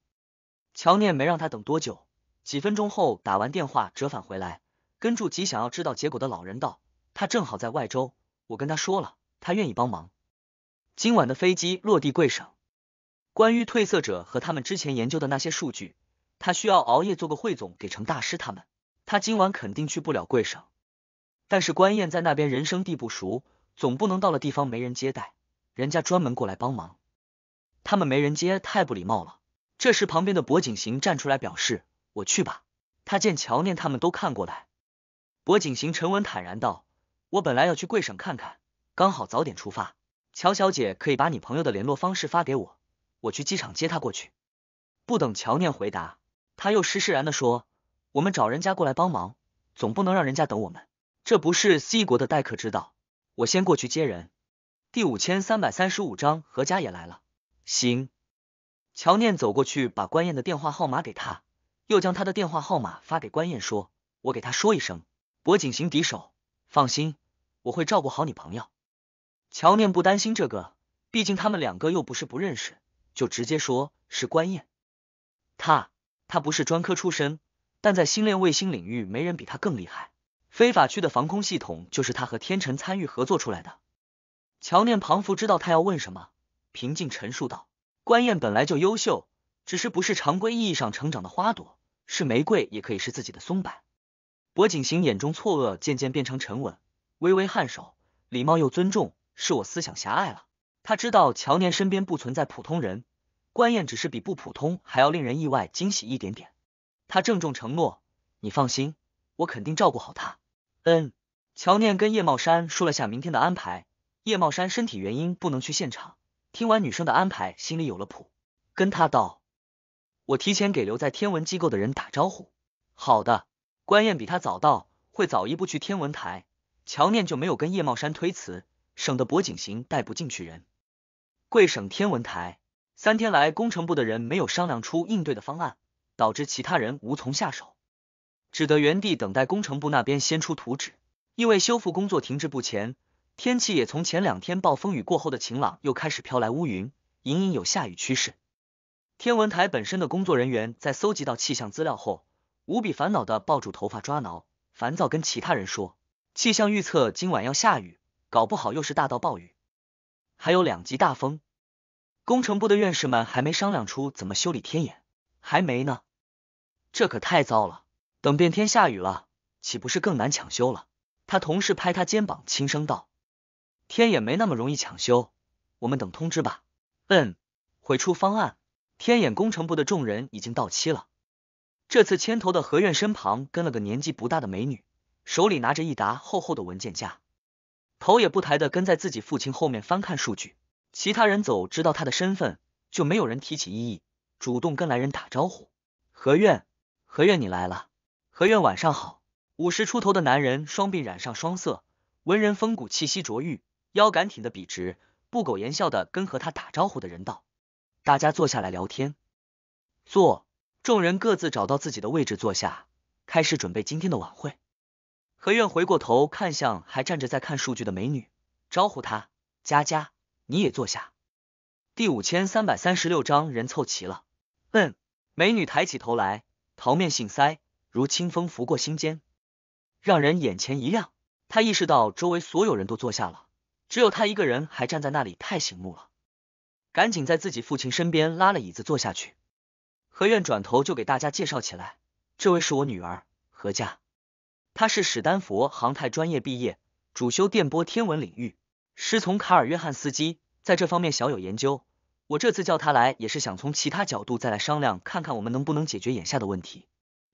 乔念没让他等多久，几分钟后打完电话折返回来，跟住急想要知道结果的老人道：“他正好在外州，我跟他说了，他愿意帮忙。今晚的飞机落地贵省。关于褪色者和他们之前研究的那些数据，他需要熬夜做个汇总给程大师他们。”他今晚肯定去不了贵省，但是关燕在那边人生地不熟，总不能到了地方没人接待，人家专门过来帮忙，他们没人接太不礼貌了。这时，旁边的薄景行站出来表示：“我去吧。”他见乔念他们都看过来，薄景行沉稳坦然道：“我本来要去贵省看看，刚好早点出发。乔小姐，可以把你朋友的联络方式发给我，我去机场接他过去。”不等乔念回答，他又施施然的说。我们找人家过来帮忙，总不能让人家等我们，这不是 C 国的待客之道。我先过去接人。第五千三百三十五章，何家也来了。行，乔念走过去把关燕的电话号码给他，又将他的电话号码发给关燕，说：“我给他说一声，博景行敌手，放心，我会照顾好你朋友。”乔念不担心这个，毕竟他们两个又不是不认识，就直接说是关燕。他他不是专科出身。但在星链卫星领域，没人比他更厉害。非法区的防空系统就是他和天辰参与合作出来的。乔念庞福知道他要问什么，平静陈述道：“关燕本来就优秀，只是不是常规意义上成长的花朵，是玫瑰，也可以是自己的松柏。”薄景行眼中错愕渐渐变成沉稳，微微颔首，礼貌又尊重：“是我思想狭隘了。”他知道乔念身边不存在普通人，关燕只是比不普通还要令人意外惊喜一点点。他郑重承诺，你放心，我肯定照顾好他。嗯，乔念跟叶茂山说了下明天的安排，叶茂山身体原因不能去现场。听完女生的安排，心里有了谱，跟他道：“我提前给留在天文机构的人打招呼。”好的，关燕比他早到，会早一步去天文台。乔念就没有跟叶茂山推辞，省得薄景行带不进去人。贵省天文台三天来，工程部的人没有商量出应对的方案。导致其他人无从下手，只得原地等待工程部那边先出图纸。因为修复工作停滞不前，天气也从前两天暴风雨过后的晴朗又开始飘来乌云，隐隐有下雨趋势。天文台本身的工作人员在搜集到气象资料后，无比烦恼的抱住头发抓挠，烦躁跟其他人说：“气象预测今晚要下雨，搞不好又是大到暴雨，还有两级大风。”工程部的院士们还没商量出怎么修理天眼。还没呢，这可太糟了。等变天下雨了，岂不是更难抢修了？他同事拍他肩膀，轻声道：“天眼没那么容易抢修，我们等通知吧。”嗯，会出方案。天眼工程部的众人已经到期了。这次牵头的何院身旁跟了个年纪不大的美女，手里拿着一沓厚厚的文件夹，头也不抬的跟在自己父亲后面翻看数据。其他人走，知道他的身份，就没有人提起异议。主动跟来人打招呼，何愿，何愿你来了，何愿晚上好。五十出头的男人双鬓染上双色，文人风骨，气息卓郁，腰杆挺得笔直，不苟言笑的跟和他打招呼的人道：“大家坐下来聊天。”坐。众人各自找到自己的位置坐下，开始准备今天的晚会。何愿回过头看向还站着在看数据的美女，招呼她：“佳佳，你也坐下。”第五千三百三十六章人凑齐了。嗯，美女抬起头来，桃面杏腮，如清风拂过心间，让人眼前一亮。她意识到周围所有人都坐下了，只有她一个人还站在那里，太醒目了，赶紧在自己父亲身边拉了椅子坐下去。何愿转头就给大家介绍起来：“这位是我女儿何佳，她是史丹佛航太专业毕业，主修电波天文领域，师从卡尔约翰斯基，在这方面小有研究。”我这次叫他来，也是想从其他角度再来商量，看看我们能不能解决眼下的问题。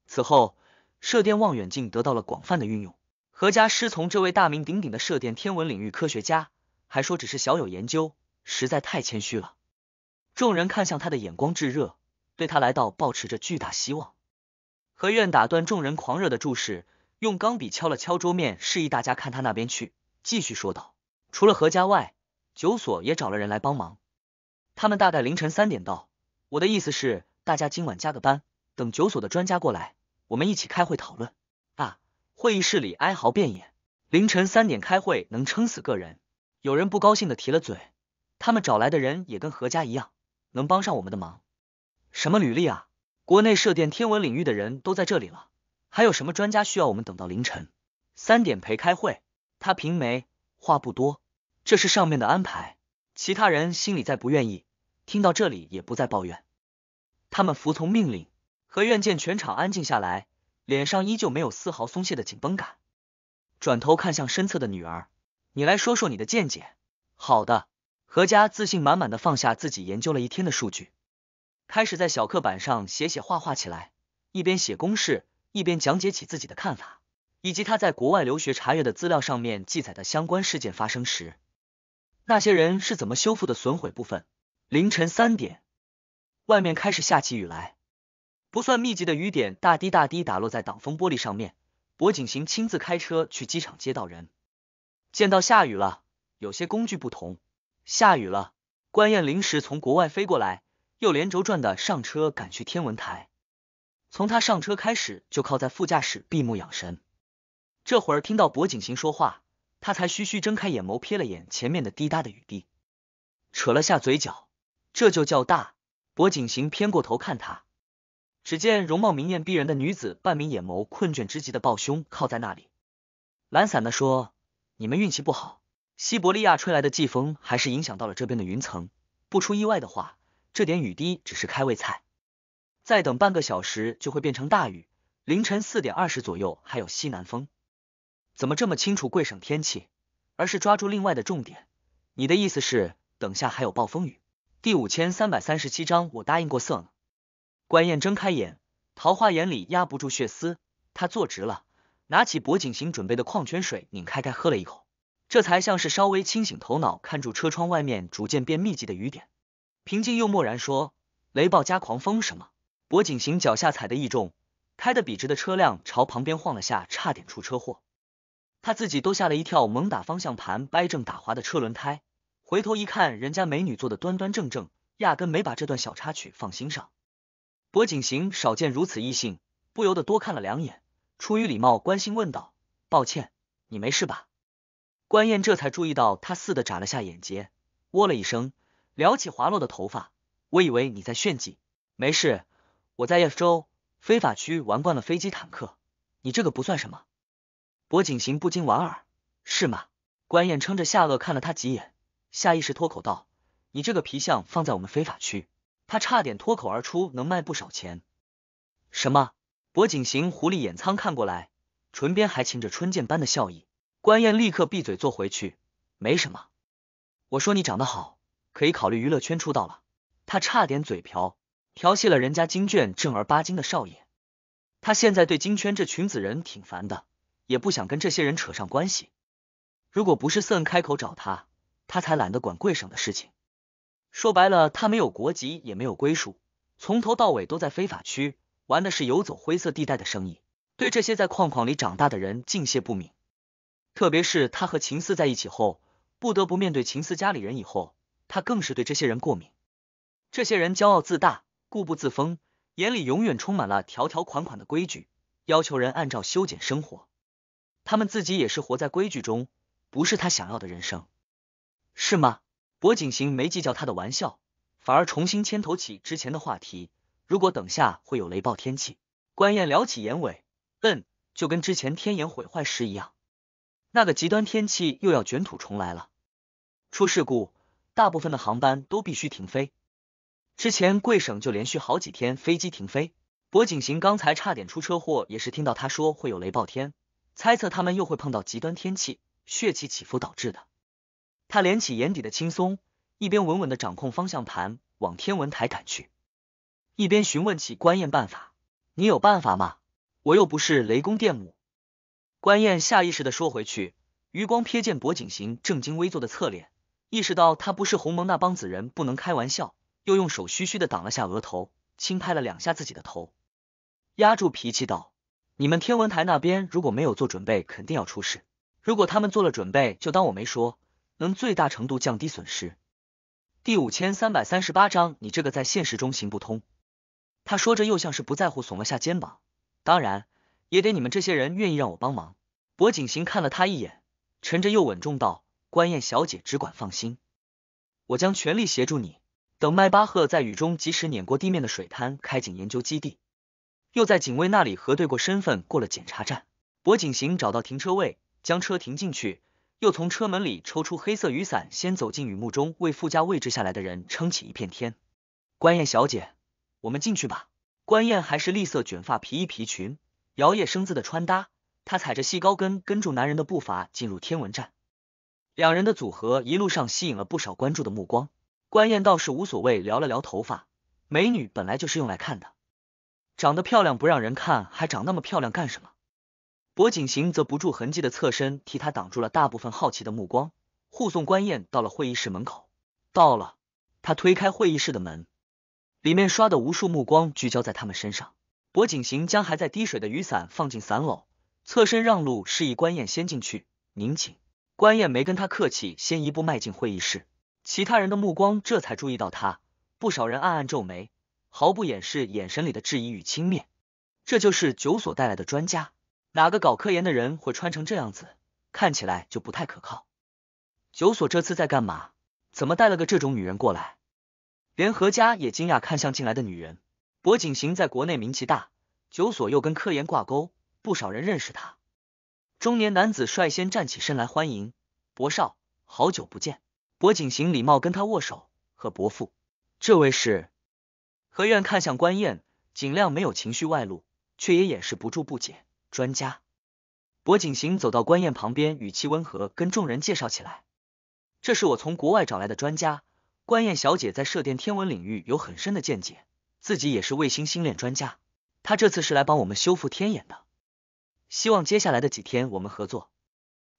此后，射电望远镜得到了广泛的运用。何家师从这位大名鼎鼎的射电天文领域科学家，还说只是小有研究，实在太谦虚了。众人看向他的眼光炙热，对他来到抱持着巨大希望。何院打断众人狂热的注视，用钢笔敲了敲桌面，示意大家看他那边去，继续说道：“除了何家外，九所也找了人来帮忙。”他们大概凌晨三点到，我的意思是大家今晚加个班，等九所的专家过来，我们一起开会讨论啊。会议室里哀嚎遍野，凌晨三点开会能撑死个人。有人不高兴的提了嘴，他们找来的人也跟何家一样，能帮上我们的忙。什么履历啊？国内射电天文领域的人都在这里了，还有什么专家需要我们等到凌晨三点陪开会？他平眉话不多，这是上面的安排。其他人心里再不愿意。听到这里也不再抱怨，他们服从命令。何院见全场安静下来，脸上依旧没有丝毫松懈的紧绷感，转头看向身侧的女儿：“你来说说你的见解。”好的，何家自信满满的放下自己研究了一天的数据，开始在小课板上写写画画起来，一边写公式，一边讲解起自己的看法，以及他在国外留学查阅的资料上面记载的相关事件发生时，那些人是怎么修复的损毁部分。凌晨三点，外面开始下起雨来，不算密集的雨点，大滴大滴打落在挡风玻璃上面。柏景行亲自开车去机场接到人，见到下雨了，有些工具不同。下雨了，关燕临时从国外飞过来，又连轴转的上车赶去天文台。从他上车开始，就靠在副驾驶闭目养神。这会儿听到柏景行说话，他才虚虚睁开眼眸，瞥了眼前面的滴答的雨滴，扯了下嘴角。这就叫大。薄景行偏过头看他，只见容貌明艳逼人的女子半明眼眸，困倦之极的抱胸靠在那里，懒散的说：“你们运气不好，西伯利亚吹来的季风还是影响到了这边的云层。不出意外的话，这点雨滴只是开胃菜，再等半个小时就会变成大雨。凌晨四点二十左右还有西南风。怎么这么清楚贵省天气？而是抓住另外的重点。你的意思是，等下还有暴风雨？”第五千三百三十七章，我答应过色。关燕睁开眼，桃花眼里压不住血丝。她坐直了，拿起薄景行准备的矿泉水，拧开盖，喝了一口，这才像是稍微清醒。头脑看住车窗外面逐渐变密集的雨点，平静又漠然说：“雷暴加狂风什么？”薄景行脚下踩的异重，开的笔直的车辆朝旁边晃了下，差点出车祸。他自己都吓了一跳，猛打方向盘，掰正打滑的车轮胎。回头一看，人家美女做的端端正正，压根没把这段小插曲放心上。薄景行少见如此异性，不由得多看了两眼，出于礼貌，关心问道：“抱歉，你没事吧？”关燕这才注意到他似的眨了下眼睫，喔了一声，撩起滑落的头发。我以为你在炫技，没事，我在亚洲非法区玩惯了飞机坦克，你这个不算什么。薄景行不禁莞尔，是吗？关燕撑着下颚看了他几眼。下意识脱口道：“你这个皮相放在我们非法区，他差点脱口而出，能卖不少钱。”什么？薄颈型狐狸眼仓看过来，唇边还噙着春剑般的笑意。关燕立刻闭嘴坐回去，没什么。我说你长得好，可以考虑娱乐圈出道了。他差点嘴瓢，调戏了人家金圈正儿八经的少爷。他现在对金圈这群子人挺烦的，也不想跟这些人扯上关系。如果不是森开口找他。他才懒得管贵省的事情。说白了，他没有国籍，也没有归属，从头到尾都在非法区，玩的是游走灰色地带的生意。对这些在矿矿里长大的人敬谢不敏。特别是他和秦四在一起后，不得不面对秦四家里人以后，他更是对这些人过敏。这些人骄傲自大，固步自封，眼里永远充满了条条款款的规矩，要求人按照修剪生活。他们自己也是活在规矩中，不是他想要的人生。是吗？薄景行没计较他的玩笑，反而重新牵头起之前的话题。如果等下会有雷暴天气，关燕撩起眼尾，嗯，就跟之前天眼毁坏时一样，那个极端天气又要卷土重来了。出事故，大部分的航班都必须停飞。之前贵省就连续好几天飞机停飞。薄景行刚才差点出车祸，也是听到他说会有雷暴天，猜测他们又会碰到极端天气，血气起伏导致的。他敛起眼底的轻松，一边稳稳的掌控方向盘往天文台赶去，一边询问起关燕办法：“你有办法吗？我又不是雷公电母。”关燕下意识的说回去，余光瞥见薄景行正襟危坐的侧脸，意识到他不是鸿蒙那帮子人，不能开玩笑，又用手虚虚的挡了下额头，轻拍了两下自己的头，压住脾气道：“你们天文台那边如果没有做准备，肯定要出事；如果他们做了准备，就当我没说。”能最大程度降低损失。第五千三百三十八章，你这个在现实中行不通。他说着，又像是不在乎，耸了下肩膀。当然，也得你们这些人愿意让我帮忙。薄景行看了他一眼，沉着又稳重道：“关燕小姐，只管放心，我将全力协助你。”等迈巴赫在雨中及时碾过地面的水滩，开进研究基地，又在警卫那里核对过身份，过了检查站。薄景行找到停车位，将车停进去。又从车门里抽出黑色雨伞，先走进雨幕中，为副驾位置下来的人撑起一片天。关燕小姐，我们进去吧。关燕还是绿色卷发皮衣皮裙，摇曳生姿的穿搭。她踩着细高跟，跟住男人的步伐进入天文站。两人的组合一路上吸引了不少关注的目光。关燕倒是无所谓，撩了撩头发。美女本来就是用来看的，长得漂亮不让人看，还长那么漂亮干什么？薄景行则不住痕迹的侧身替他挡住了大部分好奇的目光，护送关燕到了会议室门口。到了，他推开会议室的门，里面刷的无数目光聚焦在他们身上。薄景行将还在滴水的雨伞放进伞篓，侧身让路，示意关燕先进去。您请。关燕没跟他客气，先一步迈进会议室。其他人的目光这才注意到他，不少人暗暗皱眉，毫不掩饰眼神里的质疑与轻蔑。这就是酒所带来的专家。哪个搞科研的人会穿成这样子？看起来就不太可靠。九所这次在干嘛？怎么带了个这种女人过来？连何家也惊讶看向进来的女人。薄景行在国内名气大，九所又跟科研挂钩，不少人认识他。中年男子率先站起身来欢迎，薄少，好久不见。薄景行礼貌跟他握手，和伯父，这位是何院。看向关燕，尽量没有情绪外露，却也掩饰不住不解。专家博景行走到关燕旁边，语气温和，跟众人介绍起来：“这是我从国外找来的专家，关燕小姐在射电天文领域有很深的见解，自己也是卫星星链专家。她这次是来帮我们修复天眼的，希望接下来的几天我们合作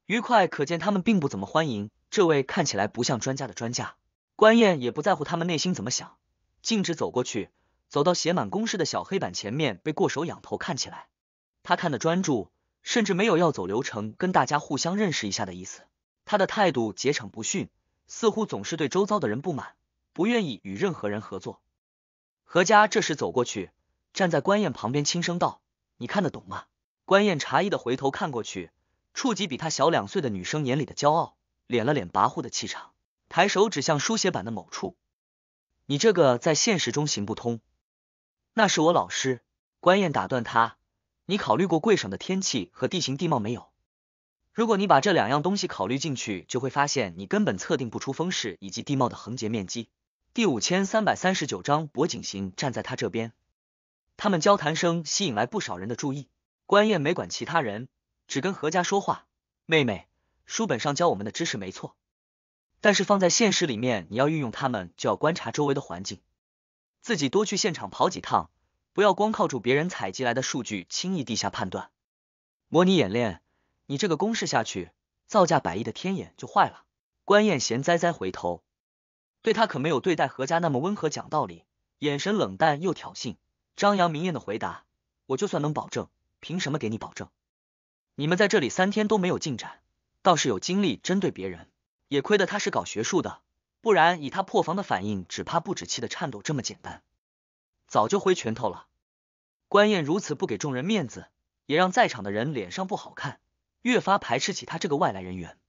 愉快。”可见他们并不怎么欢迎这位看起来不像专家的专家。关燕也不在乎他们内心怎么想，径直走过去，走到写满公式的小黑板前面，被过手，仰头看起来。他看得专注，甚至没有要走流程跟大家互相认识一下的意思。他的态度结骜不逊，似乎总是对周遭的人不满，不愿意与任何人合作。何家这时走过去，站在关燕旁边，轻声道：“你看得懂吗？”关燕诧异的回头看过去，触及比她小两岁的女生眼里的骄傲，敛了敛跋扈的气场，抬手指向书写板的某处：“你这个在现实中行不通。”那是我老师。关燕打断他。你考虑过贵省的天气和地形地貌没有？如果你把这两样东西考虑进去，就会发现你根本测定不出风势以及地貌的横截面积。第五千三百三十九章，博景行站在他这边，他们交谈声吸引来不少人的注意。关燕没管其他人，只跟何家说话。妹妹，书本上教我们的知识没错，但是放在现实里面，你要运用它们，就要观察周围的环境，自己多去现场跑几趟。不要光靠住别人采集来的数据轻易地下判断。模拟演练，你这个公式下去，造价百亿的天眼就坏了。关燕闲栽栽回头，对他可没有对待何家那么温和讲道理，眼神冷淡又挑衅，张扬明艳的回答。我就算能保证，凭什么给你保证？你们在这里三天都没有进展，倒是有精力针对别人。也亏得他是搞学术的，不然以他破防的反应，只怕不止气的颤抖这么简单。早就挥拳头了，关燕如此不给众人面子，也让在场的人脸上不好看，越发排斥起他这个外来人员。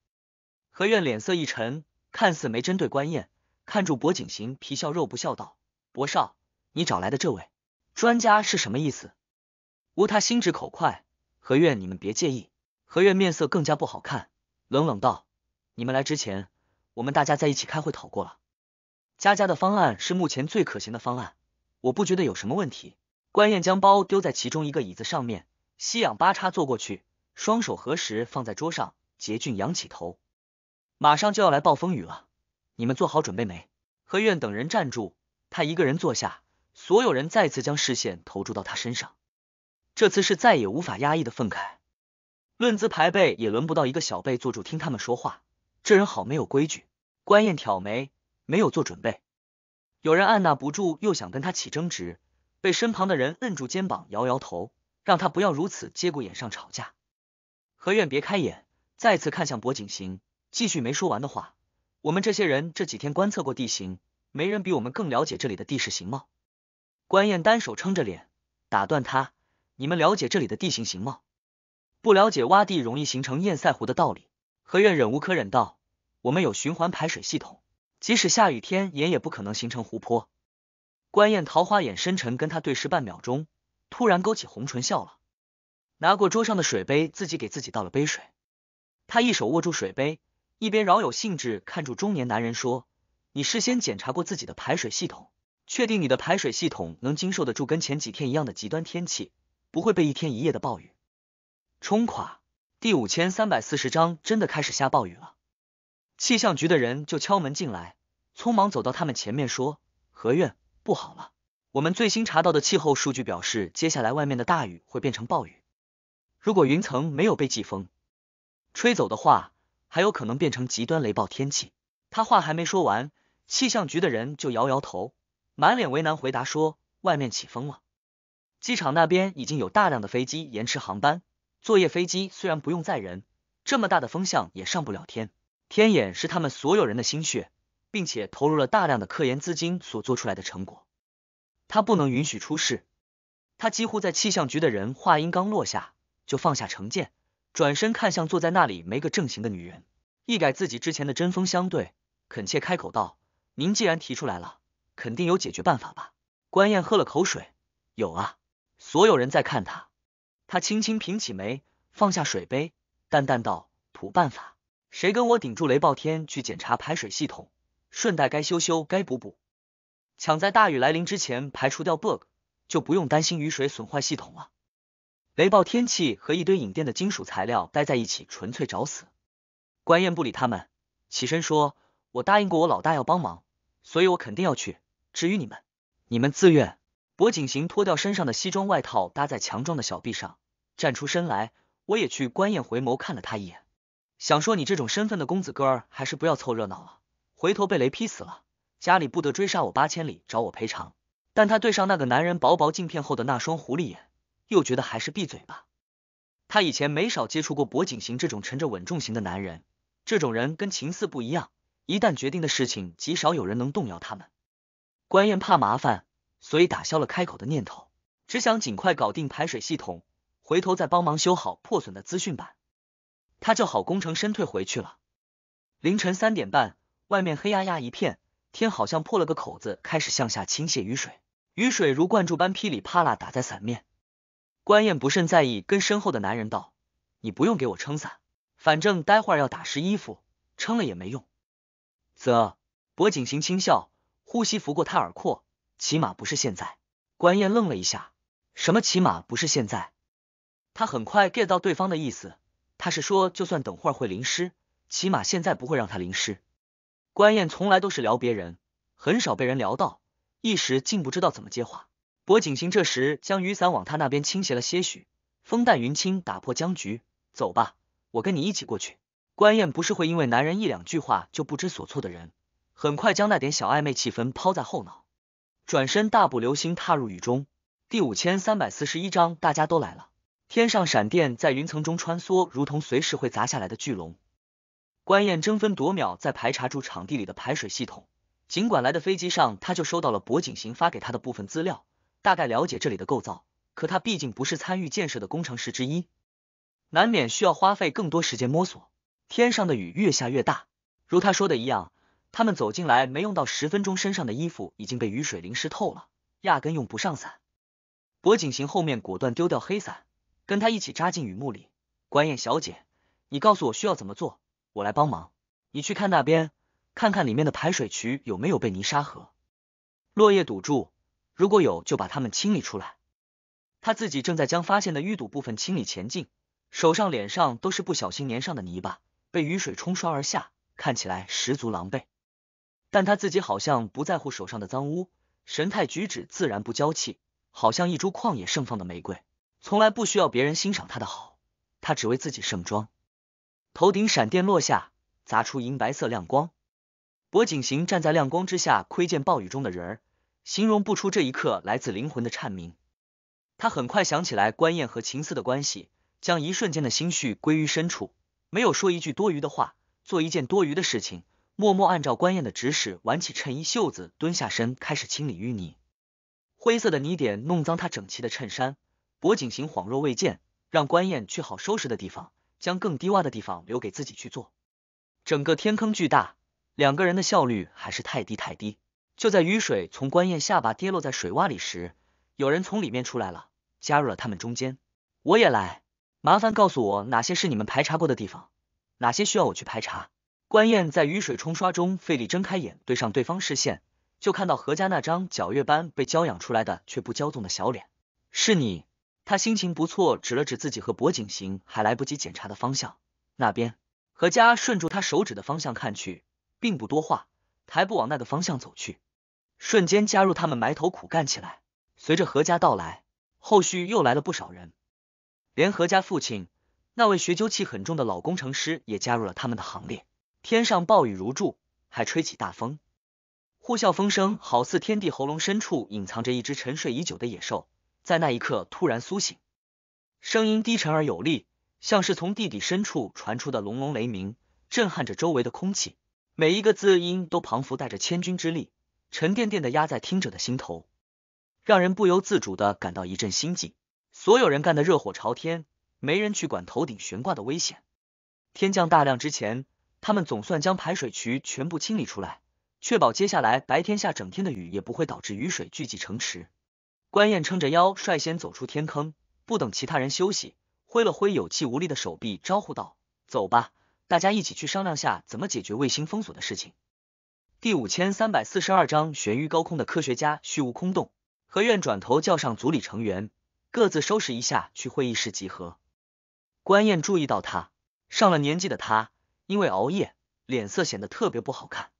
何愿脸色一沉，看似没针对关燕，看住薄景行，皮笑肉不笑道：“薄少，你找来的这位专家是什么意思？”无他心直口快，何愿你们别介意。何愿面色更加不好看，冷冷道：“你们来之前，我们大家在一起开会讨过了，佳佳的方案是目前最可行的方案。”我不觉得有什么问题。关燕将包丢在其中一个椅子上面，七仰八叉坐过去，双手合十放在桌上。杰俊仰起头，马上就要来暴风雨了，你们做好准备没？何愿等人站住，他一个人坐下，所有人再次将视线投注到他身上。这次是再也无法压抑的愤慨。论资排辈也轮不到一个小辈坐住听他们说话，这人好没有规矩。关燕挑眉，没有做准备。有人按捺不住，又想跟他起争执，被身旁的人摁住肩膀，摇摇头，让他不要如此接骨眼上吵架。何愿别开眼，再次看向柏景行，继续没说完的话：“我们这些人这几天观测过地形，没人比我们更了解这里的地势形貌。”关燕单手撑着脸，打断他：“你们了解这里的地形形貌？不了解洼地容易形成堰塞湖的道理。”何愿忍无可忍道：“我们有循环排水系统。”即使下雨天，眼也不可能形成湖泊。关燕桃花眼深沉，跟他对视半秒钟，突然勾起红唇笑了，拿过桌上的水杯，自己给自己倒了杯水。他一手握住水杯，一边饶有兴致看住中年男人说：“你事先检查过自己的排水系统，确定你的排水系统能经受得住跟前几天一样的极端天气，不会被一天一夜的暴雨冲垮。”第五千三百四十章，真的开始下暴雨了。气象局的人就敲门进来，匆忙走到他们前面说：“何院，不好了！我们最新查到的气候数据表示，接下来外面的大雨会变成暴雨。如果云层没有被季风吹走的话，还有可能变成极端雷暴天气。”他话还没说完，气象局的人就摇摇头，满脸为难，回答说：“外面起风了，机场那边已经有大量的飞机延迟航班。作业飞机虽然不用载人，这么大的风向也上不了天。”天眼是他们所有人的心血，并且投入了大量的科研资金所做出来的成果，他不能允许出事。他几乎在气象局的人话音刚落下，就放下成见，转身看向坐在那里没个正形的女人，一改自己之前的针锋相对，恳切开口道：“您既然提出来了，肯定有解决办法吧？”关燕喝了口水，有啊。所有人在看他，他轻轻平起眉，放下水杯，淡淡道：“土办法。”谁跟我顶住雷暴天去检查排水系统，顺带该修修该补补，抢在大雨来临之前排除掉 bug，就不用担心雨水损坏系统了。雷暴天气和一堆影店的金属材料待在一起，纯粹找死。关燕不理他们，起身说：“我答应过我老大要帮忙，所以我肯定要去。至于你们，你们自愿。”薄景行脱掉身上的西装外套，搭在强壮的小臂上，站出身来，我也去。关燕回眸看了他一眼。想说你这种身份的公子哥儿，还是不要凑热闹了，回头被雷劈死了，家里不得追杀我八千里找我赔偿。但他对上那个男人薄薄镜片后的那双狐狸眼，又觉得还是闭嘴吧。他以前没少接触过脖颈型这种沉着稳重型的男人，这种人跟秦四不一样，一旦决定的事情，极少有人能动摇他们。关燕怕麻烦，所以打消了开口的念头，只想尽快搞定排水系统，回头再帮忙修好破损的资讯板。他就好功成身退回去了。凌晨三点半，外面黑压压一片，天好像破了个口子，开始向下倾泻雨水。雨水如灌注般噼里啪啦打在伞面。关燕不甚在意，跟身后的男人道：“你不用给我撑伞，反正待会儿要打湿衣服，撑了也没用。”啧，薄景行轻笑，呼吸拂过他耳廓，起码不是现在。关燕愣了一下，什么起码不是现在？他很快 get 到对方的意思。他是说，就算等会儿会淋湿，起码现在不会让他淋湿。关燕从来都是聊别人，很少被人聊到，一时竟不知道怎么接话。薄景行这时将雨伞往他那边倾斜了些许，风淡云轻，打破僵局。走吧，我跟你一起过去。关燕不是会因为男人一两句话就不知所措的人，很快将那点小暧昧气氛抛在后脑，转身大步流星踏入雨中。第五千三百四十一章，大家都来了。天上闪电在云层中穿梭，如同随时会砸下来的巨龙。关燕争分夺秒在排查住场地里的排水系统。尽管来的飞机上他就收到了柏景行发给他的部分资料，大概了解这里的构造，可他毕竟不是参与建设的工程师之一，难免需要花费更多时间摸索。天上的雨越下越大，如他说的一样，他们走进来没用到十分钟，身上的衣服已经被雨水淋湿透了，压根用不上伞。柏景行后面果断丢掉黑伞。跟他一起扎进雨幕里，关燕小姐，你告诉我需要怎么做，我来帮忙。你去看那边，看看里面的排水渠有没有被泥沙和落叶堵住，如果有，就把它们清理出来。他自己正在将发现的淤堵部分清理前进，手上、脸上都是不小心粘上的泥巴，被雨水冲刷而下，看起来十足狼狈。但他自己好像不在乎手上的脏污，神态举止自然不娇气，好像一株旷野盛放的玫瑰。从来不需要别人欣赏他的好，他只为自己盛装。头顶闪电落下，砸出银白色亮光。薄景行站在亮光之下，窥见暴雨中的人儿，形容不出这一刻来自灵魂的颤鸣。他很快想起来关燕和秦四的关系，将一瞬间的心绪归于深处，没有说一句多余的话，做一件多余的事情，默默按照关燕的指使挽起衬衣袖子，蹲下身开始清理淤泥。灰色的泥点弄脏他整齐的衬衫。脖颈型恍若未见，让关燕去好收拾的地方，将更低洼的地方留给自己去做。整个天坑巨大，两个人的效率还是太低太低。就在雨水从关燕下巴跌落在水洼里时，有人从里面出来了，加入了他们中间。我也来，麻烦告诉我哪些是你们排查过的地方，哪些需要我去排查。关燕在雨水冲刷中费力睁开眼，对上对方视线，就看到何家那张皎月般被娇养出来的却不骄纵的小脸。是你。他心情不错，指了指自己和薄景行还来不及检查的方向，那边何家顺住他手指的方向看去，并不多话，抬步往那个方向走去。瞬间加入他们埋头苦干起来。随着何家到来，后续又来了不少人，连何家父亲那位学究气很重的老工程师也加入了他们的行列。天上暴雨如注，还吹起大风，呼啸风声好似天地喉咙深处隐藏着一只沉睡已久的野兽。在那一刻突然苏醒，声音低沉而有力，像是从地底深处传出的隆隆雷鸣，震撼着周围的空气。每一个字音都彷佛带着千钧之力，沉甸甸的压在听者的心头，让人不由自主的感到一阵心悸。所有人干得热火朝天，没人去管头顶悬挂的危险。天降大亮之前，他们总算将排水渠全部清理出来，确保接下来白天下整天的雨也不会导致雨水聚集成池。关燕撑着腰，率先走出天坑，不等其他人休息，挥了挥有气无力的手臂，招呼道：“走吧，大家一起去商量下怎么解决卫星封锁的事情。”第五千三百四十二章悬于高空的科学家虚无空洞。何院转头叫上组里成员，各自收拾一下，去会议室集合。关燕注意到他上了年纪的他，因为熬夜，脸色显得特别不好看，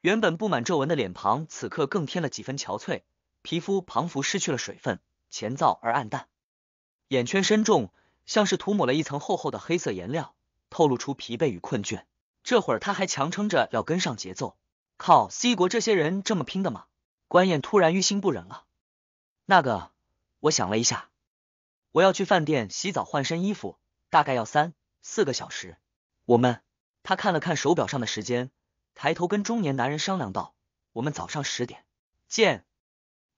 原本布满皱纹的脸庞，此刻更添了几分憔悴。皮肤仿佛失去了水分，前燥而暗淡，眼圈深重，像是涂抹了一层厚厚的黑色颜料，透露出疲惫与困倦。这会儿他还强撑着要跟上节奏，靠！C 国这些人这么拼的吗？关燕突然于心不忍了。那个，我想了一下，我要去饭店洗澡换身衣服，大概要三四个小时。我们，他看了看手表上的时间，抬头跟中年男人商量道：“我们早上十点见。”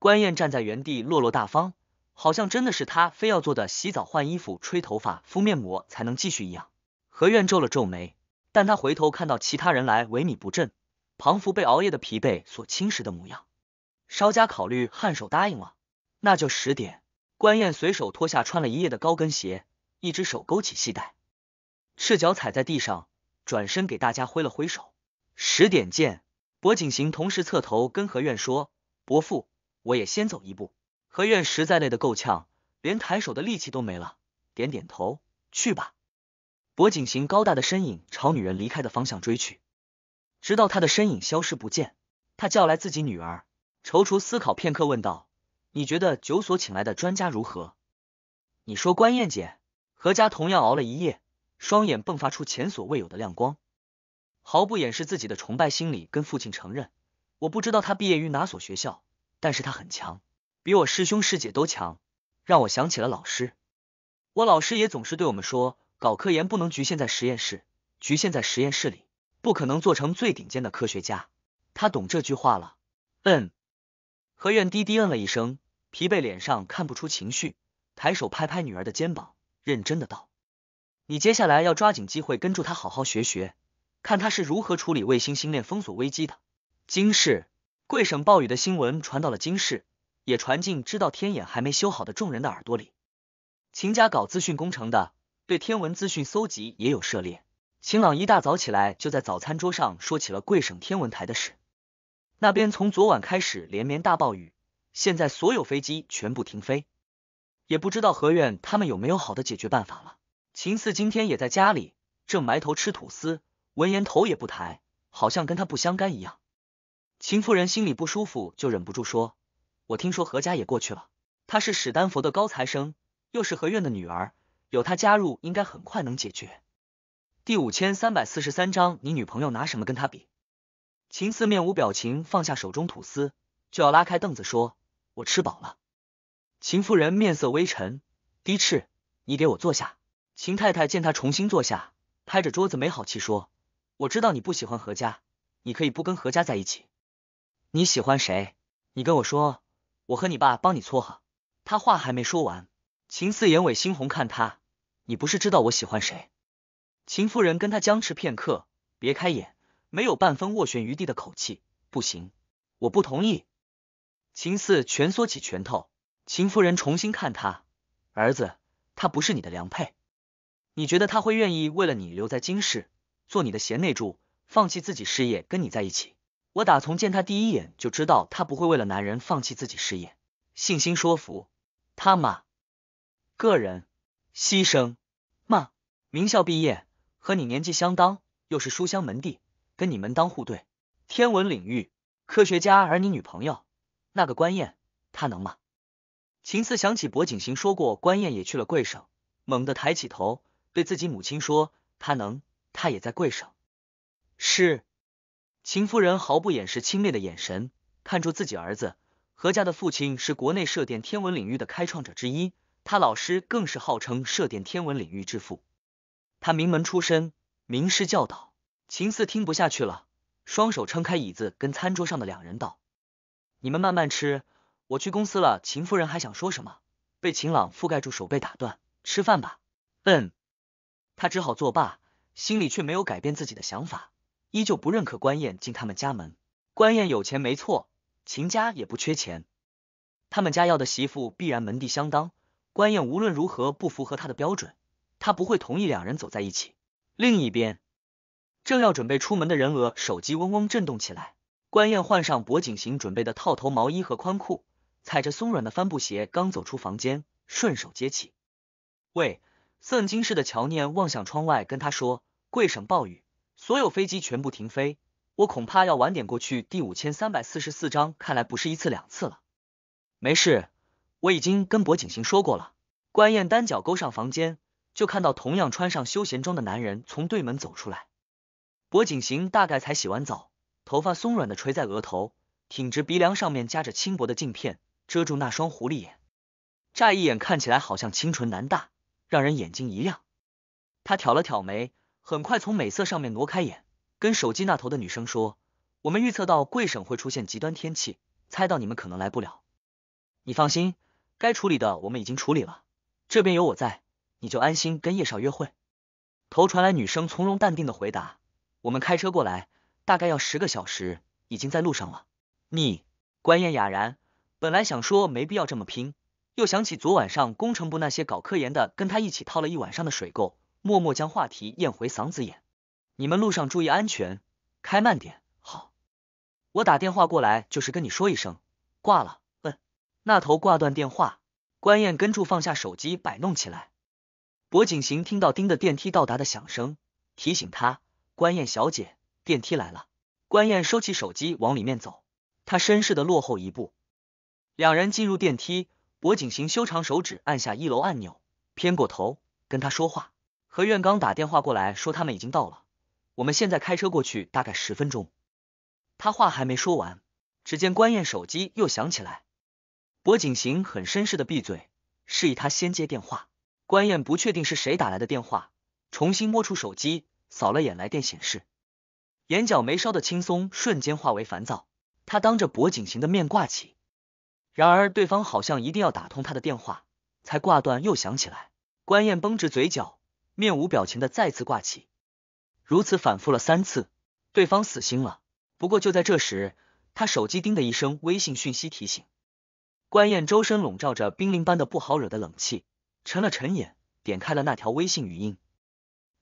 关燕站在原地落落大方，好像真的是她非要做的，洗澡、换衣服、吹头发、敷面膜才能继续一样。何院皱了皱眉，但他回头看到其他人来萎靡不振、庞福被熬夜的疲惫所侵蚀的模样，稍加考虑，颔首答应了。那就十点。关燕随手脱下穿了一夜的高跟鞋，一只手勾起系带，赤脚踩在地上，转身给大家挥了挥手：“十点见。”薄景行同时侧头跟何院说：“伯父。”我也先走一步。何愿实在累得够呛，连抬手的力气都没了，点点头，去吧。脖颈型高大的身影朝女人离开的方向追去，直到他的身影消失不见，他叫来自己女儿，踌躇思考片刻，问道：“你觉得九所请来的专家如何？”你说，关燕姐，何家同样熬了一夜，双眼迸发出前所未有的亮光，毫不掩饰自己的崇拜心理，跟父亲承认：“我不知道他毕业于哪所学校。”但是他很强，比我师兄师姐都强，让我想起了老师。我老师也总是对我们说，搞科研不能局限在实验室，局限在实验室里，不可能做成最顶尖的科学家。他懂这句话了。嗯。何愿低低嗯了一声，疲惫脸上看不出情绪，抬手拍拍女儿的肩膀，认真的道：“你接下来要抓紧机会跟住他好好学学，看他是如何处理卫星星链封锁危机的。”金世。贵省暴雨的新闻传到了京市，也传进知道天眼还没修好的众人的耳朵里。秦家搞资讯工程的，对天文资讯搜集也有涉猎。秦朗一大早起来，就在早餐桌上说起了贵省天文台的事。那边从昨晚开始连绵大暴雨，现在所有飞机全部停飞，也不知道何院他们有没有好的解决办法了。秦四今天也在家里，正埋头吃吐司，闻言头也不抬，好像跟他不相干一样。秦夫人心里不舒服，就忍不住说：“我听说何家也过去了，她是史丹佛的高材生，又是何院的女儿，有她加入，应该很快能解决。”第五千三百四十三章，你女朋友拿什么跟她比？秦四面无表情，放下手中吐司，就要拉开凳子说：“我吃饱了。”秦夫人面色微沉，低斥：“你给我坐下。”秦太太见她重新坐下，拍着桌子没好气说：“我知道你不喜欢何家，你可以不跟何家在一起。”你喜欢谁？你跟我说，我和你爸帮你撮合。他话还没说完，秦四眼尾猩红，看他，你不是知道我喜欢谁？秦夫人跟他僵持片刻，别开眼，没有半分斡旋余地的口气，不行，我不同意。秦四蜷缩起拳头。秦夫人重新看他，儿子，他不是你的良配。你觉得他会愿意为了你留在京市，做你的贤内助，放弃自己事业跟你在一起？我打从见他第一眼就知道他不会为了男人放弃自己事业，信心说服他嘛，个人牺牲嘛，名校毕业和你年纪相当，又是书香门第，跟你门当户对，天文领域科学家，而你女朋友那个关燕，她能吗？秦四想起薄景行说过关燕也去了贵省，猛地抬起头对自己母亲说：“她能，她也在贵省。”是。秦夫人毫不掩饰轻蔑的眼神，看住自己儿子。何家的父亲是国内射电天文领域的开创者之一，他老师更是号称射电天文领域之父。他名门出身，名师教导。秦四听不下去了，双手撑开椅子，跟餐桌上的两人道：“你们慢慢吃，我去公司了。”秦夫人还想说什么，被秦朗覆盖住手被打断。吃饭吧。嗯，他只好作罢，心里却没有改变自己的想法。依旧不认可关燕进他们家门。关燕有钱没错，秦家也不缺钱，他们家要的媳妇必然门第相当。关燕无论如何不符合他的标准，他不会同意两人走在一起。另一边，正要准备出门的人娥手机嗡嗡震动起来。关燕换上脖锦型准备的套头毛衣和宽裤，踩着松软的帆布鞋刚走出房间，顺手接起。喂，盛经市的乔念望向窗外跟他说，贵省暴雨。所有飞机全部停飞，我恐怕要晚点过去。第五千三百四十四章，看来不是一次两次了。没事，我已经跟薄景行说过了。关燕单脚勾上房间，就看到同样穿上休闲装的男人从对门走出来。薄景行大概才洗完澡，头发松软的垂在额头，挺直鼻梁上面夹着轻薄的镜片，遮住那双狐狸眼，乍一眼看起来好像清纯男大，让人眼睛一亮。他挑了挑眉。很快从美色上面挪开眼，跟手机那头的女生说：“我们预测到贵省会出现极端天气，猜到你们可能来不了。你放心，该处理的我们已经处理了，这边有我在，你就安心跟叶少约会。”头传来女生从容淡定的回答：“我们开车过来，大概要十个小时，已经在路上了。”你关燕哑然，本来想说没必要这么拼，又想起昨晚上工程部那些搞科研的跟他一起掏了一晚上的水垢。默默将话题咽回嗓子眼，你们路上注意安全，开慢点。好，我打电话过来就是跟你说一声，挂了。嗯，那头挂断电话，关燕跟住放下手机摆弄起来。薄景行听到叮的电梯到达的响声，提醒他，关燕小姐，电梯来了。关燕收起手机往里面走，他绅士的落后一步，两人进入电梯。薄景行修长手指按下一楼按钮，偏过头跟他说话。何院刚打电话过来，说他们已经到了，我们现在开车过去，大概十分钟。他话还没说完，只见关燕手机又响起来。薄景行很绅士的闭嘴，示意他先接电话。关燕不确定是谁打来的电话，重新摸出手机，扫了眼来电显示，眼角眉梢的轻松瞬间化为烦躁。他当着薄景行的面挂起，然而对方好像一定要打通他的电话才挂断，又响起来。关燕绷直嘴角。面无表情的再次挂起，如此反复了三次，对方死心了。不过就在这时，他手机叮的一声，微信讯息提醒。关燕周身笼罩着冰凌般的不好惹的冷气，沉了沉眼，点开了那条微信语音。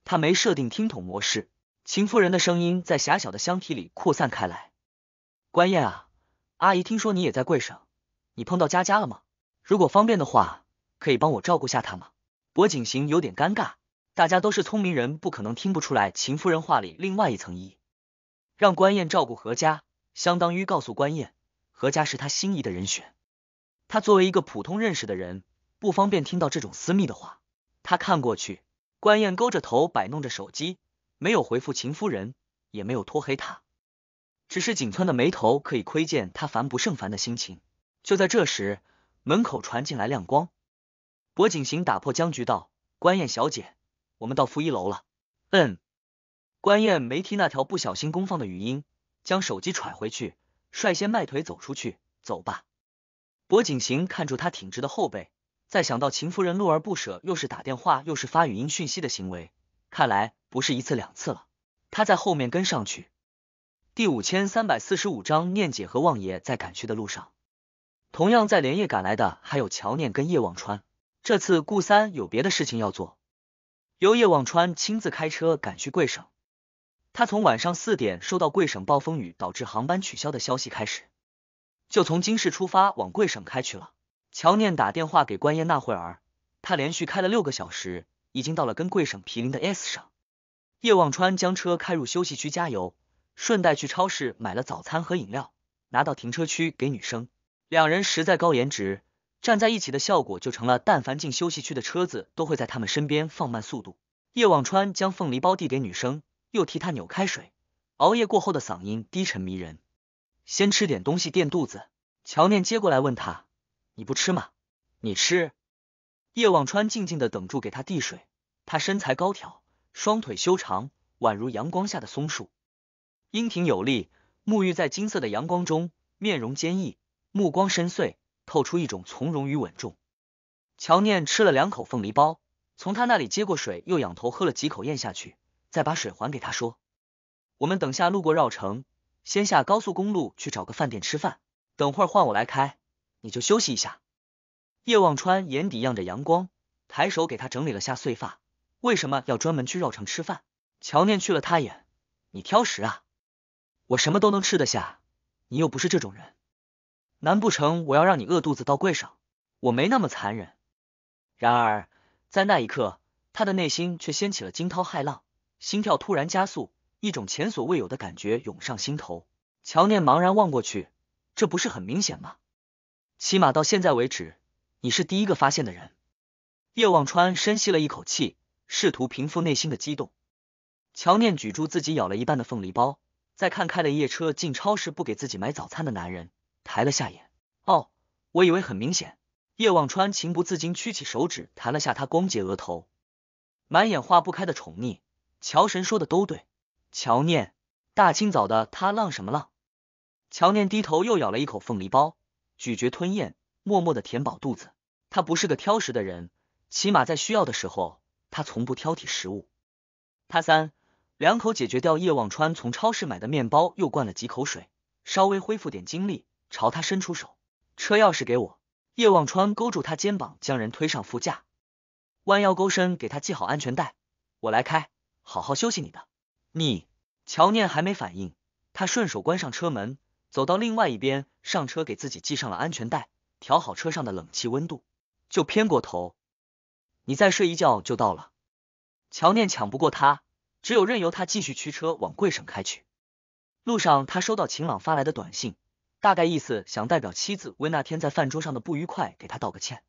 他没设定听筒模式，秦夫人的声音在狭小的箱体里扩散开来。关燕啊，阿姨听说你也在贵省，你碰到佳佳了吗？如果方便的话，可以帮我照顾下她吗？薄景行有点尴尬。大家都是聪明人，不可能听不出来秦夫人话里另外一层意义。让关燕照顾何家，相当于告诉关燕何家是他心仪的人选。他作为一个普通认识的人，不方便听到这种私密的话。他看过去，关燕勾着头摆弄着手机，没有回复秦夫人，也没有拖黑他，只是仅蹙的眉头可以窥见他烦不胜烦的心情。就在这时，门口传进来亮光，薄景行打破僵局道：“关燕小姐。”我们到负一楼了。嗯，关燕没听那条不小心公放的语音，将手机揣回去，率先迈腿走出去。走吧。薄景行看住他挺直的后背，再想到秦夫人落而不舍，又是打电话，又是发语音讯息的行为，看来不是一次两次了。他在后面跟上去。第五千三百四十五章念姐和旺爷在赶去的路上，同样在连夜赶来的还有乔念跟叶望川。这次顾三有别的事情要做。由叶望川亲自开车赶去贵省，他从晚上四点收到贵省暴风雨导致航班取消的消息开始，就从京市出发往贵省开去了。乔念打电话给关燕，那会儿他连续开了六个小时，已经到了跟贵省毗邻的 S 省。叶望川将车开入休息区加油，顺带去超市买了早餐和饮料，拿到停车区给女生。两人实在高颜值。站在一起的效果就成了，但凡进休息区的车子都会在他们身边放慢速度。叶望川将凤梨包递给女生，又替她扭开水。熬夜过后的嗓音低沉迷人。先吃点东西垫肚子。乔念接过来问他：“你不吃吗？”“你吃。”叶望川静静的等住给他递水。他身材高挑，双腿修长，宛如阳光下的松树，英挺有力，沐浴在金色的阳光中，面容坚毅，目光深邃。透出一种从容与稳重。乔念吃了两口凤梨包，从他那里接过水，又仰头喝了几口，咽下去，再把水还给他，说：“我们等下路过绕城，先下高速公路去找个饭店吃饭。等会儿换我来开，你就休息一下。”叶望川眼底漾着阳光，抬手给他整理了下碎发。为什么要专门去绕城吃饭？乔念去了他眼，你挑食啊？我什么都能吃得下，你又不是这种人。难不成我要让你饿肚子到柜上？我没那么残忍。然而，在那一刻，他的内心却掀起了惊涛骇浪，心跳突然加速，一种前所未有的感觉涌上心头。乔念茫然望过去，这不是很明显吗？起码到现在为止，你是第一个发现的人。叶望川深吸了一口气，试图平复内心的激动。乔念举住自己咬了一半的凤梨包，再看开了夜车进超市不给自己买早餐的男人。抬了下眼，哦，我以为很明显。叶望川情不自禁屈起手指弹了下他光洁额头，满眼化不开的宠溺。乔神说的都对。乔念，大清早的他浪什么浪？乔念低头又咬了一口凤梨包，咀嚼吞咽，默默的填饱肚子。他不是个挑食的人，起码在需要的时候，他从不挑剔食物。他三两口解决掉叶望川从超市买的面包，又灌了几口水，稍微恢复点精力。朝他伸出手，车钥匙给我。叶望川勾住他肩膀，将人推上副驾，弯腰勾身给他系好安全带，我来开，好好休息你的。你，乔念还没反应，他顺手关上车门，走到另外一边上车，给自己系上了安全带，调好车上的冷气温度，就偏过头，你再睡一觉就到了。乔念抢不过他，只有任由他继续驱车往贵省开去。路上，他收到秦朗发来的短信。大概意思想代表妻子为那天在饭桌上的不愉快给他道个歉。